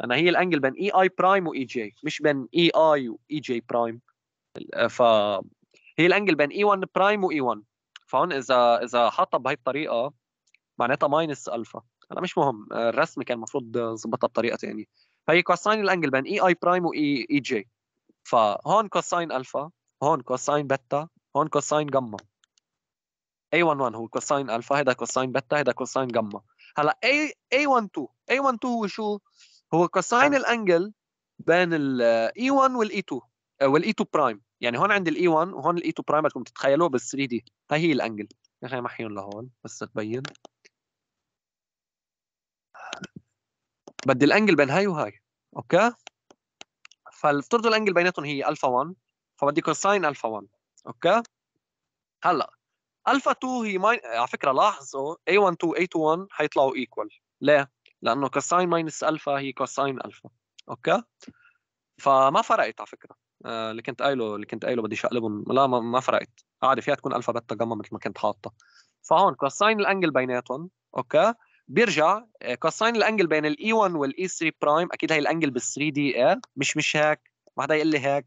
لان هي الانجل بين اي اي برايم واي جي مش بين اي اي واي جي برايم ف هي الانجل بين اي 1 برايم واي 1 فهون اذا اذا حاطها بهي الطريقه معناتها ماينس الفا هلا مش مهم الرسم كان المفروض ظبطها بطريقه ثانيه فهي كوساين الانجل بين اي اي برايم واي اي جي فهون كوساين الفا هون كوساين بتا هون كوساين جاما a 1 1 هو كوساين الفا هذا كوساين بتا هذا كوساين جاما هلا a a 1 2 a 1 2 هو شو هو كوساين الانجل بين الاي 1 والاي 2 والاي 2 برايم يعني هون عندي الاي 1 e وهون الاي 2 برايم بدكم تتخيلوه بال 3 دي هاي هي الانجل اخي محيهم لهون بس تبين بدي الانجل بين هاي وهاي اوكي فافترضوا الانجل بيناتهم هي الفا 1 فبدي كوساين الفا 1 اوكي هلا الفا 2 هي ماين... على فكره لاحظوا اي 1 2 اي 2 1 حيطلعوا ايكوال ليه؟ لانه كوساين ماينس الفا هي كوساين الفا اوكي فما فرقت على فكره آه، اللي كنت قايله اللي كنت قايله بدي اقلبهم لا ما, ما فرقت عادي فيها تكون الفا بتا جاما مثل ما كنت حاطه فهون كوساين الانجل بيناتهم اوكي بيرجع كوساين آه، الانجل بين الاي 1 والاي 3 برايم اكيد هي الانجل بال 3 دي ايه مش مش هيك ما حدا يقول لي هيك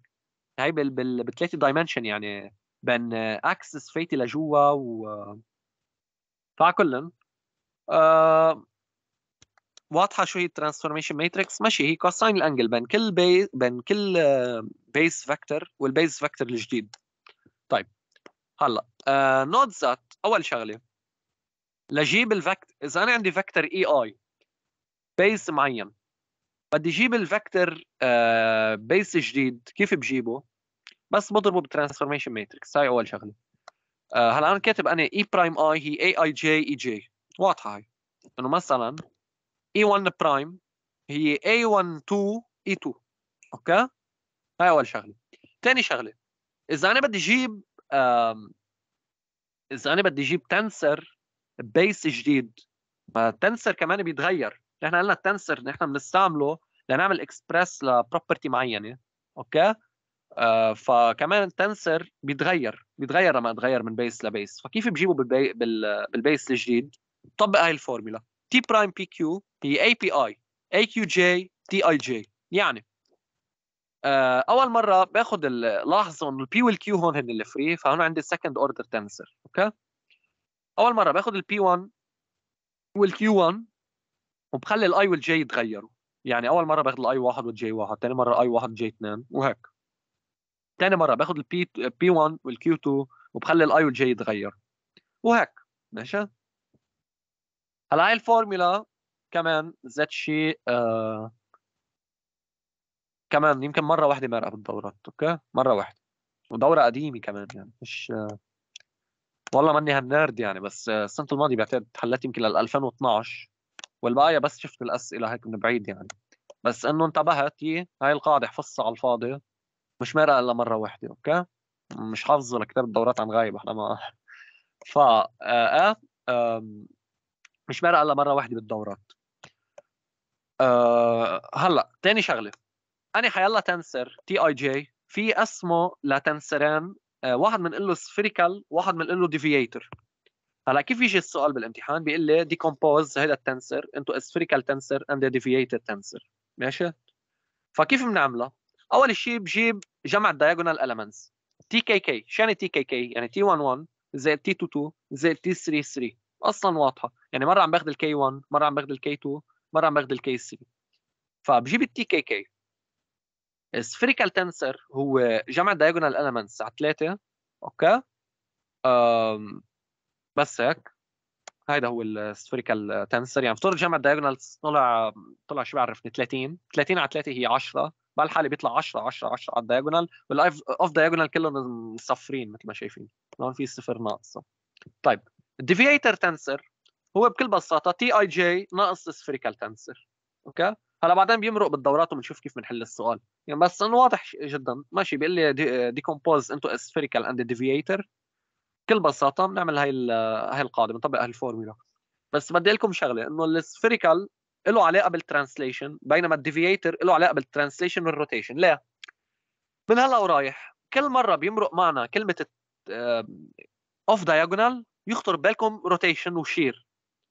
هي بال بال 3 دايمنشن يعني بين اكسس فايتي لجوا و فعكلن أه... واضحه شو هي الترانسفورميشن ماتريكس ماشي هي كوساين الانجل بين كل بي... بين كل بيس فيكتور والبيس فيكتور الجديد طيب هلا أه... نوت ذات اول شغله لجيب الفكتور اذا انا عندي فيكتور اي اي بيس معين بدي اجيب الفيكتور بيس جديد كيف بجيبه بس بضربه بالترانسفورميشن ماتريكس هاي اول شغله آه، هلا انا كاتب انا اي برايم اي هي اي اي جي اي جي واضحه هاي انه مثلا اي 1 برايم هي اي 1 2 اي 2 اوكي هاي اول شغله ثاني شغله اذا انا بدي اجيب اذا انا بدي اجيب تنسر بيس جديد ما التنسر كمان بيتغير نحن قلنا التنسر نحن بنستعمله لنعمل اكسبرس لبروبرتي معينه اوكي آه، فكمان التنسر بيتغير بيتغير لما اتغير من بيس لبيس فكيف بجيبه بالبي... بال... بالبيس الجديد طبق هاي الفورمولا تي برايم بي كيو هي اي بي اي اي كيو جي تي اي جي يعني آه اول مره باخذ لاحظوا انه البي والكيو هون هن اللي فري فهون عندي سكند اوردر تنسر اوكي اول مره باخذ البي 1 والكيو 1 وبخلي الاي والجي يتغيروا يعني اول مره باخذ الاي 1 والجي 1 ثاني مره اي 1 جي 2 وهيك ثاني مره باخذ البي بي 1 والكيو 2 وبخلي الاي والجي يتغير وهيك ماشي هلا هاي الفورمولا كمان ذات شيء آه كمان يمكن مره واحده مرقه بالدورات اوكي مره واحده ودوره قديمه كمان يعني مش آه والله ماني هالنيرد يعني بس آه السنه الماضيه بعتقد حلت يمكن لل 2012 والبقايا بس شفت الاسئله هيك من بعيد يعني بس انه انتبهت هي هاي القاعده حفظها على الفاضي مش مرق الا مره واحده اوكي مش حافظه لكتاب الدورات عن غايب احنا ما ف آه آه مش مرق الا مره واحده بالدورات آه هلا تاني شغله انا حيلا تنسر تي اي جي في اسمه لتنسران آه واحد بنقول له سفيريكال واحد بنقول له ديفييتر هلا كيف يجي السؤال بالامتحان بيقول لي ديكومبوز هذا التنسر انتو سفيريكال تنسر اند ديفييتر تنسر ماشي فكيف بنعملها اول شيء بجيب جمع الدايجونال اليمنتس تي كي كي شو يعني تي كي كي يعني تي 1 1 زائد تي 2 2 زائد تي 3 3 اصلا واضحه يعني مره عم باخذ الكي 1 مره عم باخذ الكي 2 مره عم باخذ الكي 3 فبجيب التي كي كي السفيريكال تنسر هو جمع الدايجونال اليمنتس على ثلاثه اوكي أم بس هيك هيدا هو السفيريكال تنسر يعني افترض جمع الدايجونالز طلع طلع شو بعرفني 30 30 على 3 هي 10 فالحق اللي بيطلع 10 10 10 على الدايجونال والايف اوف دايجونال كلهم مصفرين مثل ما شايفين هون في صفر ناقصه طيب الديفييتر تنسر هو بكل بساطه تي اي جي ناقص سفيريكال تنسر اوكي هلا بعدين بيمرق بالدورات وبنشوف كيف بنحل السؤال يعني بس انه واضح جدا ماشي بيقول لي ديكومبوز انتو سفيريكال اند ديفييتر بكل بساطه بنعمل هاي هاي القاعده بنطبق هاي الفورمولا بس بدي لكم شغله انه السفيريكال له علاقه بالترانسليشن بينما الديفييتر له علاقه بالترانسليشن والروتيشن لا من هلا ورايح كل مره بيمرق معنا كلمه اوف دايجونال آه، يخطر ببالكم روتيشن وشير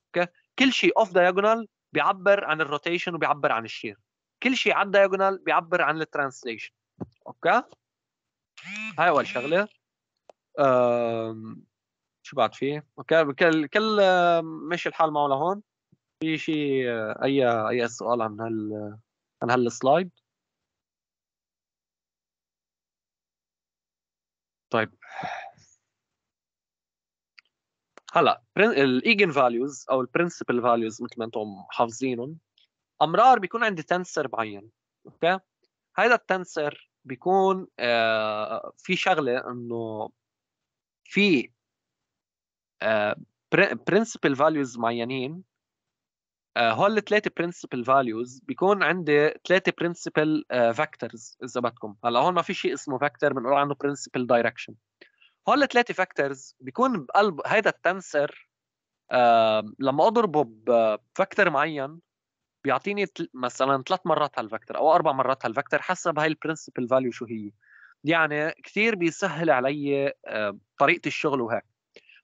اوكي كل شيء اوف دايجونال بيعبر عن الروتيشن وبيعبر عن الشير كل شيء على الدايجونال بيعبر عن الترانسليشن اوكي هاي اول شغله أم... شو بعد فيه اوكي كل كل ماشي الحال معه لهون في شيء اي اي سؤال عن هال عن هالسلايد طيب هلا الايجن فاليوز او البرنسبل فاليوز مثل ما انتم حافظينهم امرار بيكون عندي تنسر معين اوكي هذا التنسر بيكون آه في شغله انه في برنسبل آه، فاليوز معينين هول الثلاثة برنسبل فاليوز بيكون عندي ثلاثة برنسبل فاكتورز إذا بدكم هلا هون ما في شيء اسمه فاكتور بنقول عنه برنسبل دايركشن هول الثلاثة فاكتورز بيكون بقلب هيدا التنسر لما أضربه بفاكتور معين بيعطيني مثلا ثلاث مرات هالفاكتور أو أربع مرات هالفاكتور حسب هاي البرنسبل فاليو شو هي يعني كثير بيسهل علي آه، طريقة الشغل وهيك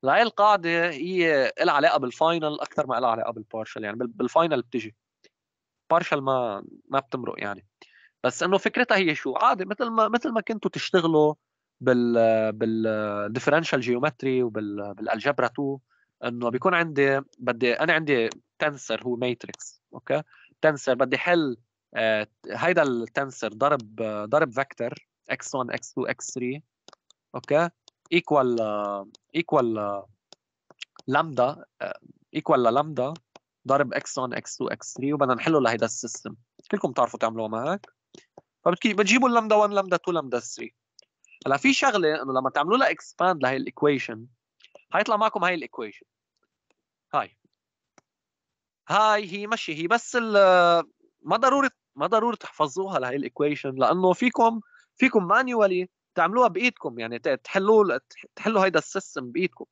لهي إيه القاعده هي إيه لها علاقه بالفاينل اكثر ما لها علاقه بالبارشل يعني بالفاينل بتجي بارشل ما ما بتمرق يعني بس انه فكرتها هي شو عادي مثل ما مثل ما كنتوا تشتغلوا بال بالديفرنشال جيومتري وبالالجبرا 2 انه بيكون عندي بدي انا عندي تنسر هو ماتريكس اوكي تنسر بدي حل آه هيدا التنسر ضرب ضرب فيكتور x1 x2 x3 اوكي equal uh, equal uh, lambda eh, equal ضرب x1 x2 x3 وبدنا نحله لهيدا السيستم كلكم بتعرفوا تعملوها ما هيك فبتجيبوا اللامدا 1 لامدا 2 لامدا 3 هلا في شغله انه لما تعملوا لها اكسباند لهي الايكويشن حيطلع معكم هاي الايكويشن هاي هاي هي ماشي هي بس ما ضروري ما ضروري تحفظوها لهي الايكويشن لانه فيكم فيكم مانيوالي تعملوها بايدكم يعني تحلوا تحلوا هيدا السيستم بايدكم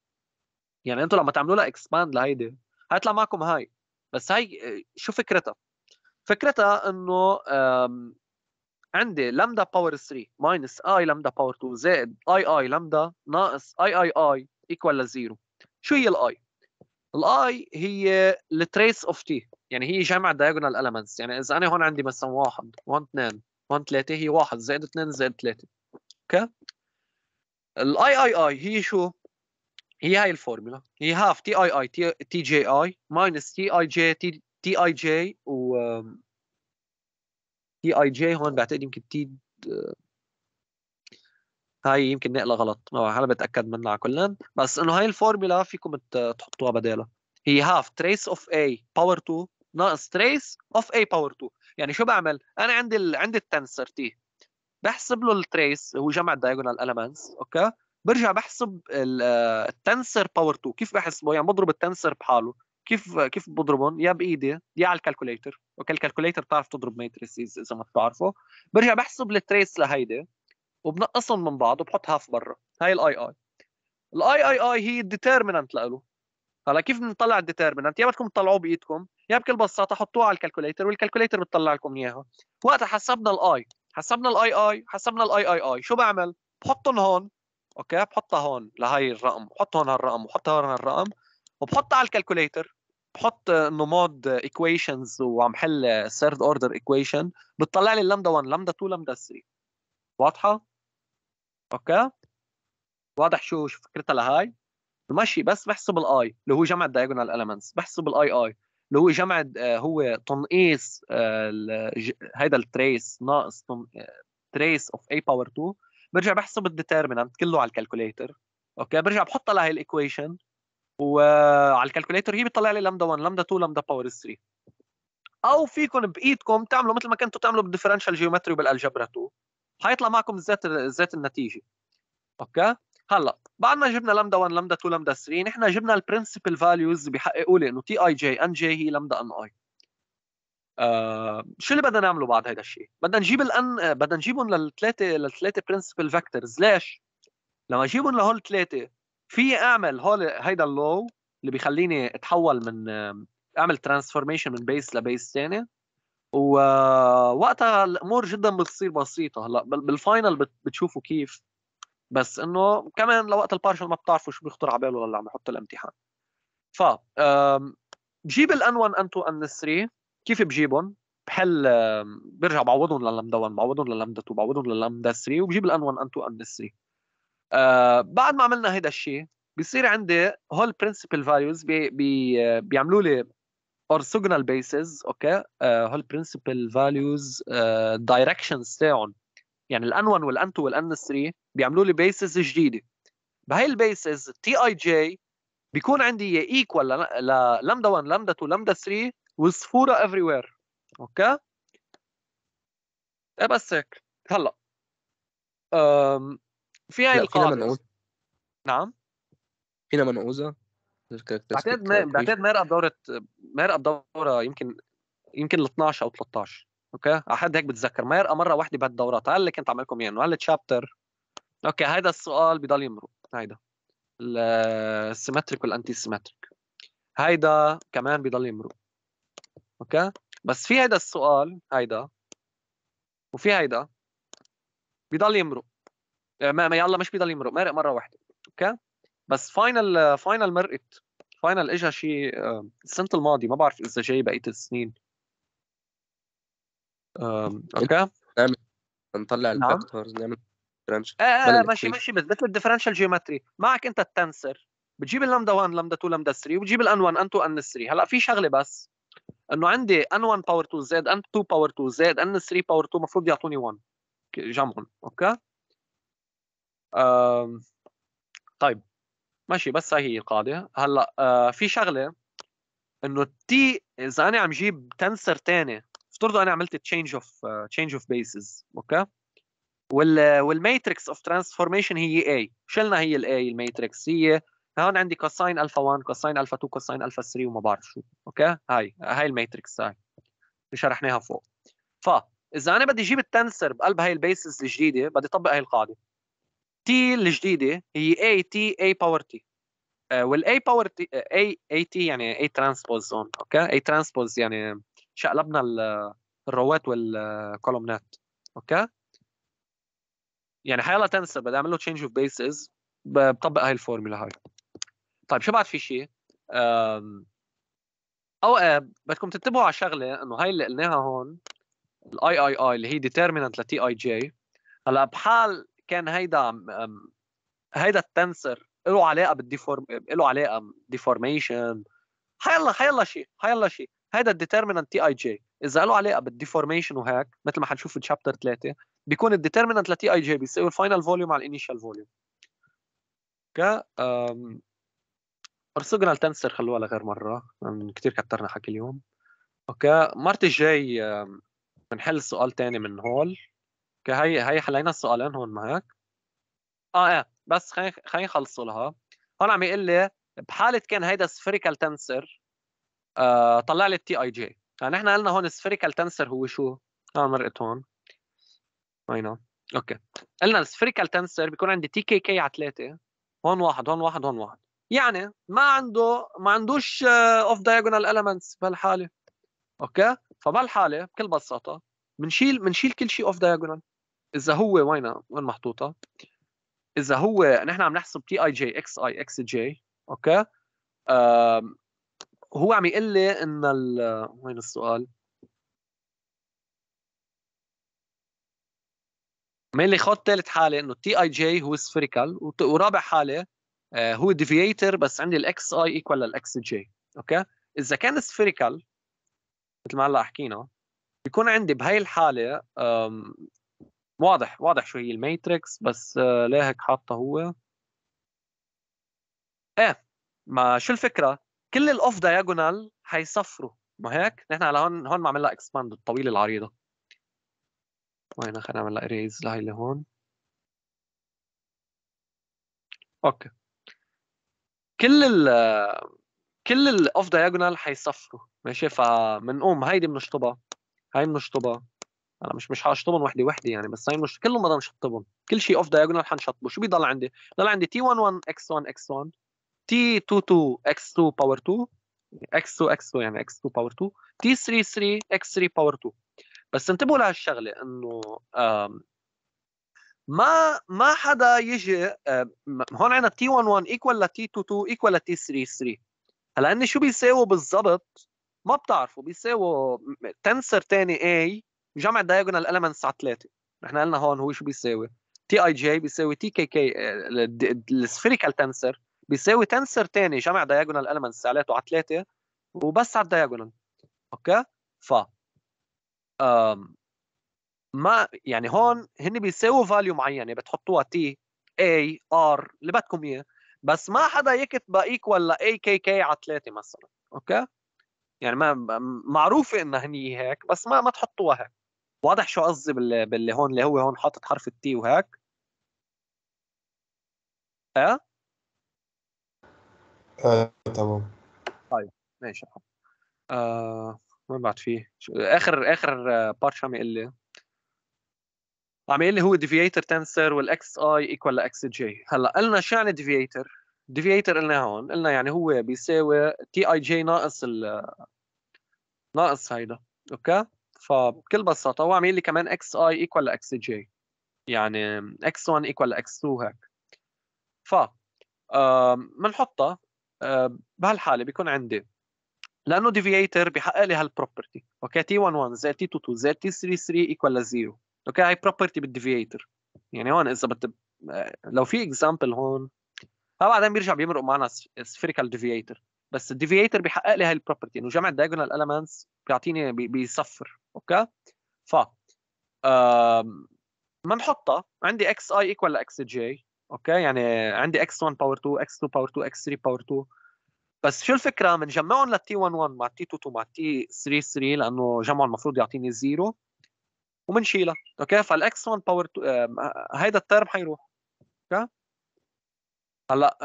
يعني انتم لما تعملوا لها اكسباند لهيدي حيطلع معكم هاي بس هاي شو فكرتها؟ فكرتها انه عندي لامدا باور 3 ماينس اي لامدا باور 2 زائد اي اي لامدا ناقص اي اي اي ايكوال لزيرو شو هي الاي؟ الاي هي التريس اوف تي يعني هي جمع دايجونال المنتس يعني اذا انا هون عندي مثلا واحد 1 اثنين 1 ثلاثه هي واحد زائد اثنين زائد ثلاثه الاي اي اي هي شو؟ هي هاي الفورمولا هي هاف تي اي اي تي, جي اي ماينس تي اي جي تي, تي اي جي و تي اي جي هون بعتقد يمكن تي آه، هاي يمكن نقلة غلط ما هلا بتاكد منها كلن بس انه هاي الفورمولا فيكم آه، تحطوها بدالها هي هاف تريس اوف اي باور 2 ناقص تريس اوف اي باور 2 يعني شو بعمل انا عندي ال... عندي التنسر تي بحسب له التريس هو جمع الدايجونال المنتس اوكي برجع بحسب آه، التنسر باور 2 كيف بحسبه يعني بضرب التنسر بحاله كيف آه، كيف بضربهم يا بايدي يا على الكالكوليتر اوكي الكالكوليتر بتعرف تضرب ماتريسز اذا ما بتعرفه برجع بحسب التريس لهيدي وبنقصهم من بعض وبحط هاف برا هاي الاي اي الاي اي اي هي الديترمينانت له هلا كيف بنطلع الديترمينانت يا بدكم تطلعوه بايدكم يا بكل بساطه حطوه على الكالكوليتر والكالكوليتر بتطلع لكم اياها وقتها حسبنا الاي حسبنا الاي اي حسبنا الاي اي اي شو بعمل بحطهم هون اوكي بحطها هون لهي الرقم بحط هون هالرقم بحط هون هالرقم وبحطها على الكالكوليتر بحط انه مود ايكويشنز وعم حل ثيرد اوردر ايكويشن بتطلع لي اللمدا 1 لمدا 2 لمدا 3 واضحه اوكي واضح شو, شو فكرتها لهاي ماشي بس بحسب الاي اللي هو جمع الدايجونال elements بحسب الاي اي اللي هو جمع آه، هو تنقيص آه، هيدا التريس ناقص آه، تريس اوف اي باور 2 برجع بحسب الديترمينانت كله على الكالكوليتر اوكي برجع بحطها لهي الايكويشن وعلى الكالكوليتر هي بتطلع لي لمدا 1 لمدا 2 لمدا باور 3 او فيكم بايدكم تعملوا مثل ما كنتوا تعملوا بالديفرنشال جيومتري وبالالجبرا 2 حيطلع معكم ذات ذات النتيجه اوكي هلا بعد ما جبنا لمدا 1 لمدا 2 لمدا 3 نحن جبنا البرنسبل فاليوز اللي لي انه تي اي جي ان جي هي لمدا ان اي آه، شو اللي بدنا نعمله بعد هذا الشيء؟ بدنا نجيب الان آه، بدنا نجيبهم للثلاثه للثلاثه برنسبل فيكتورز ليش؟ لما اجيبهم لهول الثلاثه في اعمل هول هيدا اللو اللي بيخليني اتحول من آه، اعمل ترانسفورميشن من بيس لبيس ثاني ووقتها الامور جدا بتصير بسيطه هلا بالفاينل بتشوفوا كيف بس انه كمان لوقت البارشل ما بتعرفوا شو بيخطر على باله اللي عم يحط الامتحان ف بجيب الان 1 ان 2 ان 3 كيف بجيبهم؟ بحل برجع بعوضهم لللمدا 1 بعوضهم لللمدا 2 بعوضهم لللمدا 3 وبجيب الان 1 ان 2 ان 3 بعد ما عملنا هيدا الشيء بصير عندي هول برنسبل فاليوز بيعملوا لي اورثوجونال بيسز اوكي هول برنسبل فاليوز دايركشنز تاعهم يعني الان 1 والان 2 والان 3 بيعملوا لي بيسز جديده بهي البيسز تي اي جي بيكون عندي ايكوال للمدا 1 لمدا 2 لمدا 3 والصفوره افري وير اوكي إيه بس هيك هلا أم في هاي القاعده نعم فينا منقوزه بعتقد ما بعتقد ما بدورة دوره ما دوره يمكن يمكن ال 12 او 13 اوكي على حد هيك بتذكر ما مره واحده بهالدورات هلا كنت عم لكم اياه انه هلا تشابتر اوكي هذا السؤال بضل يمرق هيدا السيمتريك والانتي سيمتريك هيدا كمان بضل يمرق اوكي بس في هيدا السؤال هيدا وفي هيدا بضل يمرق آه، ما يلا مش بضل يمرق مرق مره واحده اوكي بس فاينل آه، فاينل مرقت فاينل اجى شيء السنه الماضيه ما بعرف اذا جاي بقيه السنين اوكي نعم. نعم. نعمل نطلع الفاكتورز نعمل الديفرنشال اه, آه، ماشي ماشي بس مثل الديفرنشال جيومتري معك انت التنسر بتجيب اللمدا 1 لمدا 2 لمدا 3 وبتجيب الان 1 ان 2 ان 3 هلا في شغله بس انه عندي ان 1 باور 2 زد ان 2 باور 2 زد ان 3 باور 2 المفروض يعطوني 1 جمعهم اوكي طيب ماشي بس هاي هي القاعده هلا آه، في شغله انه التي اذا انا عم جيب تنسر ثاني افترضوا انا عملت تشينج اوف تشينج اوف بيسز اوكي وال والماتريكس اوف ترانسفورميشن هي اي شلنا هي الاي الماتريكس هي هون عندي كوساين الفا 1 كوساين الفا 2 كوساين الفا 3 وما بعرف شو اوكي هاي هاي الماتريكس هاي اللي شرحناها فوق فاذا انا بدي اجيب التنسر بقلب هاي البيسز الجديده بدي اطبق هاي القاعده تي الجديده هي اي تي اي باور تي والاي باور تي اي اي تي يعني اي ترانسبوز أون، اوكي اي ترانسبوز يعني شقلبنا الروات والكولومنات اوكي يعني حيلا تنسى بدي اعمل له تشينج اوف بيسز بطبق هاي الفورمولا هاي طيب شو بعد في شيء او آه، بدكم تنتبهوا على شغله انه هاي اللي قلناها هون الاي اي اي اللي هي ديترمينانت لتي اي جي هلا بحال كان هيدا هيدا التنسر له علاقه بالديفورم له علاقه ديفورميشن حيلا حيلا شيء حيلا شيء هيدا الديترمينانت تي اي جي اذا له علاقه بالديفورميشن وهيك مثل ما حنشوف بشابتر 3 بيكون الديترمينانت لتي اي جي بيساوي الفاينل فوليوم على الانيشال فوليوم ك اورثوجونال تنسر خلوها لغير مره كثير كترنا حكي اليوم اوكي مرت الجاي بنحل سؤال ثاني من هول هي هي حلينا السؤالين هون ما هيك اه ايه بس خلينا خلينا نخلصوا لها هون عم يقول لي بحاله كان هيدا سفيريكال تنسر آه طلع لي التي اي جي نحن قلنا هون سفيريكال تنسر هو شو؟ هون مرقت هون اي نو نعم. اوكي قلنا السفريكال تنسر بيكون عندي تي كي كي على ثلاثه هون واحد هون واحد هون واحد يعني ما عنده ما عندوش اوف دايجونال المنتس بهالحاله اوكي فبهالحاله بكل بساطه بنشيل بنشيل كل شيء اوف دايجونال اذا هو وين وين محطوطه اذا هو نحن عم نحسب تي اي جي اكس اي اكس جي اوكي هو عم يقول لي ان آه، وين السؤال مين اللي خط ثالث حاله انه تي اي جي هو سفيريكال ورابع حاله هو آه، ديفييتر بس عندي الاكس اي ايكوال للاكس جي اوكي اذا كان سفيريكال مثل ما هلا حكينا بيكون عندي بهي الحاله واضح واضح شو هي الماتريكس بس آه، ليه هيك حاطه هو ايه ما شو الفكره كل الاوف دايجونال حيصفروا ما هيك نحن على هون هون ما عملنا اكسباند الطويله العريضه وهنا خلينا نعمل اريز لهي لهون اوكي كل ال كل الاوف دايجونال حيصفروا ماشي فبنقوم هيدي بنشطبها هاي بنشطبها انا مش مش حاشطبهم وحده وحده يعني بس هاي مش كلهم بدنا نشطبهم كل شيء اوف دايجونال حنشطبه شو بيضل عندي؟ بضل عندي تي 11 اكس 1 اكس 1 تي 22 اكس 2 باور 2 اكس 2 اكس 2 يعني اكس 2 باور 2 تي 33 اكس 3 باور 2 بس انتبهوا لهالشغله انه ما ما حدا يجي هون عندنا تي 11 ايكوال لتي 22 ايكوال لتي 33 هلا هن شو بيساووا بالضبط ما بتعرفوا بيساووا تنسر ثاني اي جمع دايجونال المنتس على ثلاثه نحن قلنا هون هو شو بيساوي تي اي جي بيساوي تي كي كي السفيريكال تنسر بيساوي تنسر ثاني جمع دايجونال المنتس على ثلاثه وبس على الدايجونال اوكي ف ما يعني هون هن بيساووا فاليو معينه يعني بتحطوها تي اي ار اللي بدكم اياه بس ما حدا يكتبها ايكوال اي كي كي على ثلاثه مثلا اوكي يعني ما معروفه انها هني هيك بس ما ما تحطوها هيك واضح شو قصدي باللي, هون اللي هو هون حاطط حرف التي وهيك اه اه تمام طيب ماشي آه ما بعد فيه اخر اخر بارت آه، شو عم يقول لي عم يقول لي هو ديفييتر تنسر والاكس اي ايكوال لاكس جي هلا قلنا شو يعني ديفييتر ديفييتر قلنا هون قلنا يعني هو بيساوي تي اي جي ناقص ال ناقص هيدا اوكي فبكل بساطه هو عم يقول لي كمان اكس اي ايكوال لاكس جي يعني اكس 1 ايكوال لاكس 2 هيك ف بنحطها آه، آه، بهالحاله بيكون عندي لانه ديفييتر بحقق لي هالبروبرتي اوكي تي 1 1 زائد تي 2 2 زائد تي 3 3 ايكوال 0 اوكي هاي بروبرتي بالديفييتر يعني هون اذا بت لو في اكزامبل هون ها بعدين بيرجع بيمرق معنا سفيريكال ديفييتر بس الديفييتر بحقق لي هاي البروبرتي انه جمع الدايجونال المنتس بيعطيني بيصفر اوكي ف ما نحطها عندي اكس اي ايكوال لاكس جي اوكي يعني عندي اكس 1 باور 2 اكس 2 باور 2 اكس 3 باور 2 بس شو الفكره بنجمعهم للتي 1 1 مع تي 2 2 مع تي 3 3 لانه جمعهم المفروض يعطيني زيرو وبنشيلها اوكي فالاكس 1 باور هيدا الترم حيروح اوكي هلا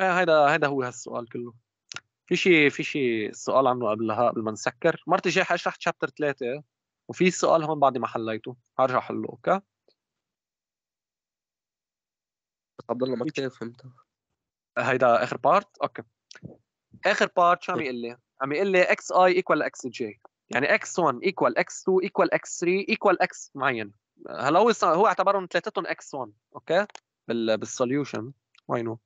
ايه هيدا هيدا هو هالسؤال كله في شيء في شيء سؤال عنه قبلها قبل ما نسكر مرتي جاي حشرح تشابتر ثلاثة وفي سؤال هون بعد ما حليته حرجع حله اوكي عبد الله ما كثير فهمته هيدا اخر بارت اوكي اخر بارت شو عم يقول لي؟ عم يقول لي اكس اي ايكوال اكس جي يعني اكس 1 ايكوال اكس 2 ايكوال اكس 3 ايكوال اكس معين هلا هو هو اعتبرهم ثلاثتهم اكس 1 اوكي بال بالسوليوشن وينو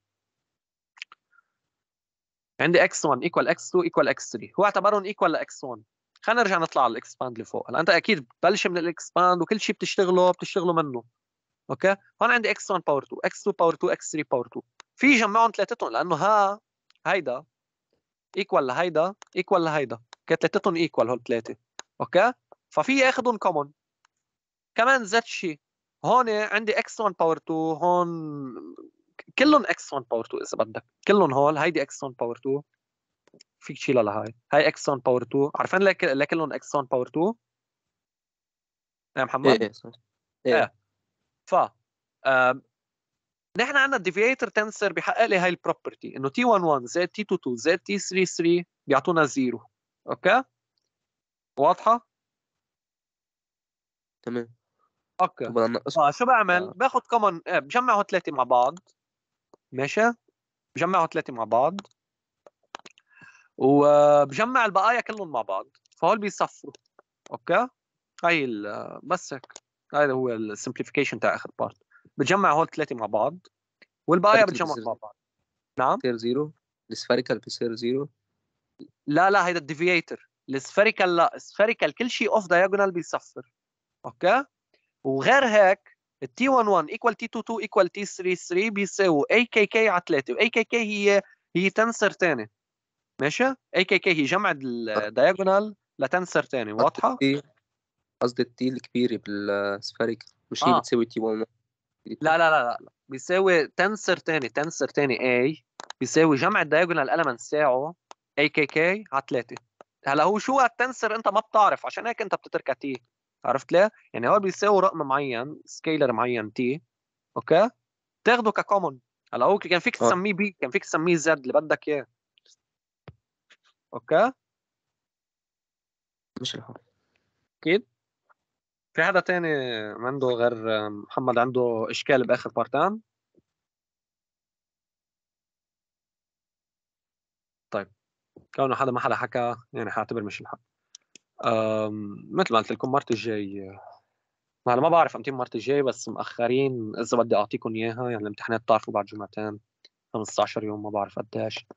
عندي اكس 1 ايكوال اكس 2 ايكوال اكس 3 هو اعتبرهم ايكوال x 1 خلينا نرجع نطلع على الاكسباند لفوق هلا انت اكيد ببلش من الاكسباند وكل شيء بتشتغله بتشتغله منه اوكي هون عندي اكس 1 باور 2 اكس 2 باور 2 اكس 3 باور 2 في جمعهم ثلاثتهم لانه ها هيدا ايكوال لهيدا ايكوال لهيدا كانت ثلاثتهم ايكوال هول ثلاثه اوكي ففي ياخذهم كومون كمان ذات شيء هون عندي اكس 1 باور 2 هون كلهم اكس 1 باور 2 اذا بدك كلهم هول هيدي اكس 1 باور 2 فيك تشيلها لهاي هاي اكس 1 باور 2 عارفين لك لكلهم اكس 1 باور 2 يا محمد ايه ايه, إيه. إيه. ف نحن عندنا الديفييتر تنسر بحقق لي هاي البروبرتي انه تي 11 زائد تي 22 زائد تي 33 بيعطونا زيرو اوكي واضحه تمام اوكي اه شو بعمل آه. باخذ كومن آه بجمعهم ثلاثه مع بعض ماشي بجمعهم ثلاثه مع بعض وبجمع البقايا كلهم مع بعض فهول بيصفروا اوكي هاي آه، بس هيك هذا هو السمبليفيكيشن تاع اخر بارت بتجمع هول ثلاثه مع بعض والبقايا بتجمع مع بعض نعم بيصير زيرو السفيريكال بيصير زيرو لا لا هيدا الديفييتر السفيريكال لا السفيريكال كل شيء اوف دايجونال بيصفر اوكي وغير هيك التي 1 1 ايكوال تي 2 2 ايكوال تي 3 3 بيساوي اي كي كي على 3 واي كي كي هي هي تنسر ثاني ماشي اي كي كي هي جمع الدايجونال لتنسر ثاني واضحه قصدي التي الكبيره بالسفيريكال مش هي آه. بتساوي تي 1 1 لا لا لا لا بيساوي تنسر تاني تنسر تاني اي بيساوي جمع الدايجونال ألمنت تاعه اي كي كي على 3 هلا هو شو التنسر انت ما بتعرف عشان هيك انت بتتركها تي عرفت ليه؟ يعني هو بيساوي رقم معين سكيلر معين تي اوكي تاخده ككومون هلا هو كان فيك آه. تسميه بي كان فيك تسميه زد اللي بدك اياه اوكي مش الحال اكيد في حدا تاني عنده غير محمد عنده اشكال باخر بارتان طيب كونه حدا ما حدا حكى يعني حاعتبر مش الحق مثل ما قلت لكم مرتي الجاي هلا ما بعرف امتى مرت الجاي بس مأخرين اذا بدي اعطيكم اياها يعني الامتحانات بتعرفوا بعد جمعتين 15 يوم ما بعرف قديش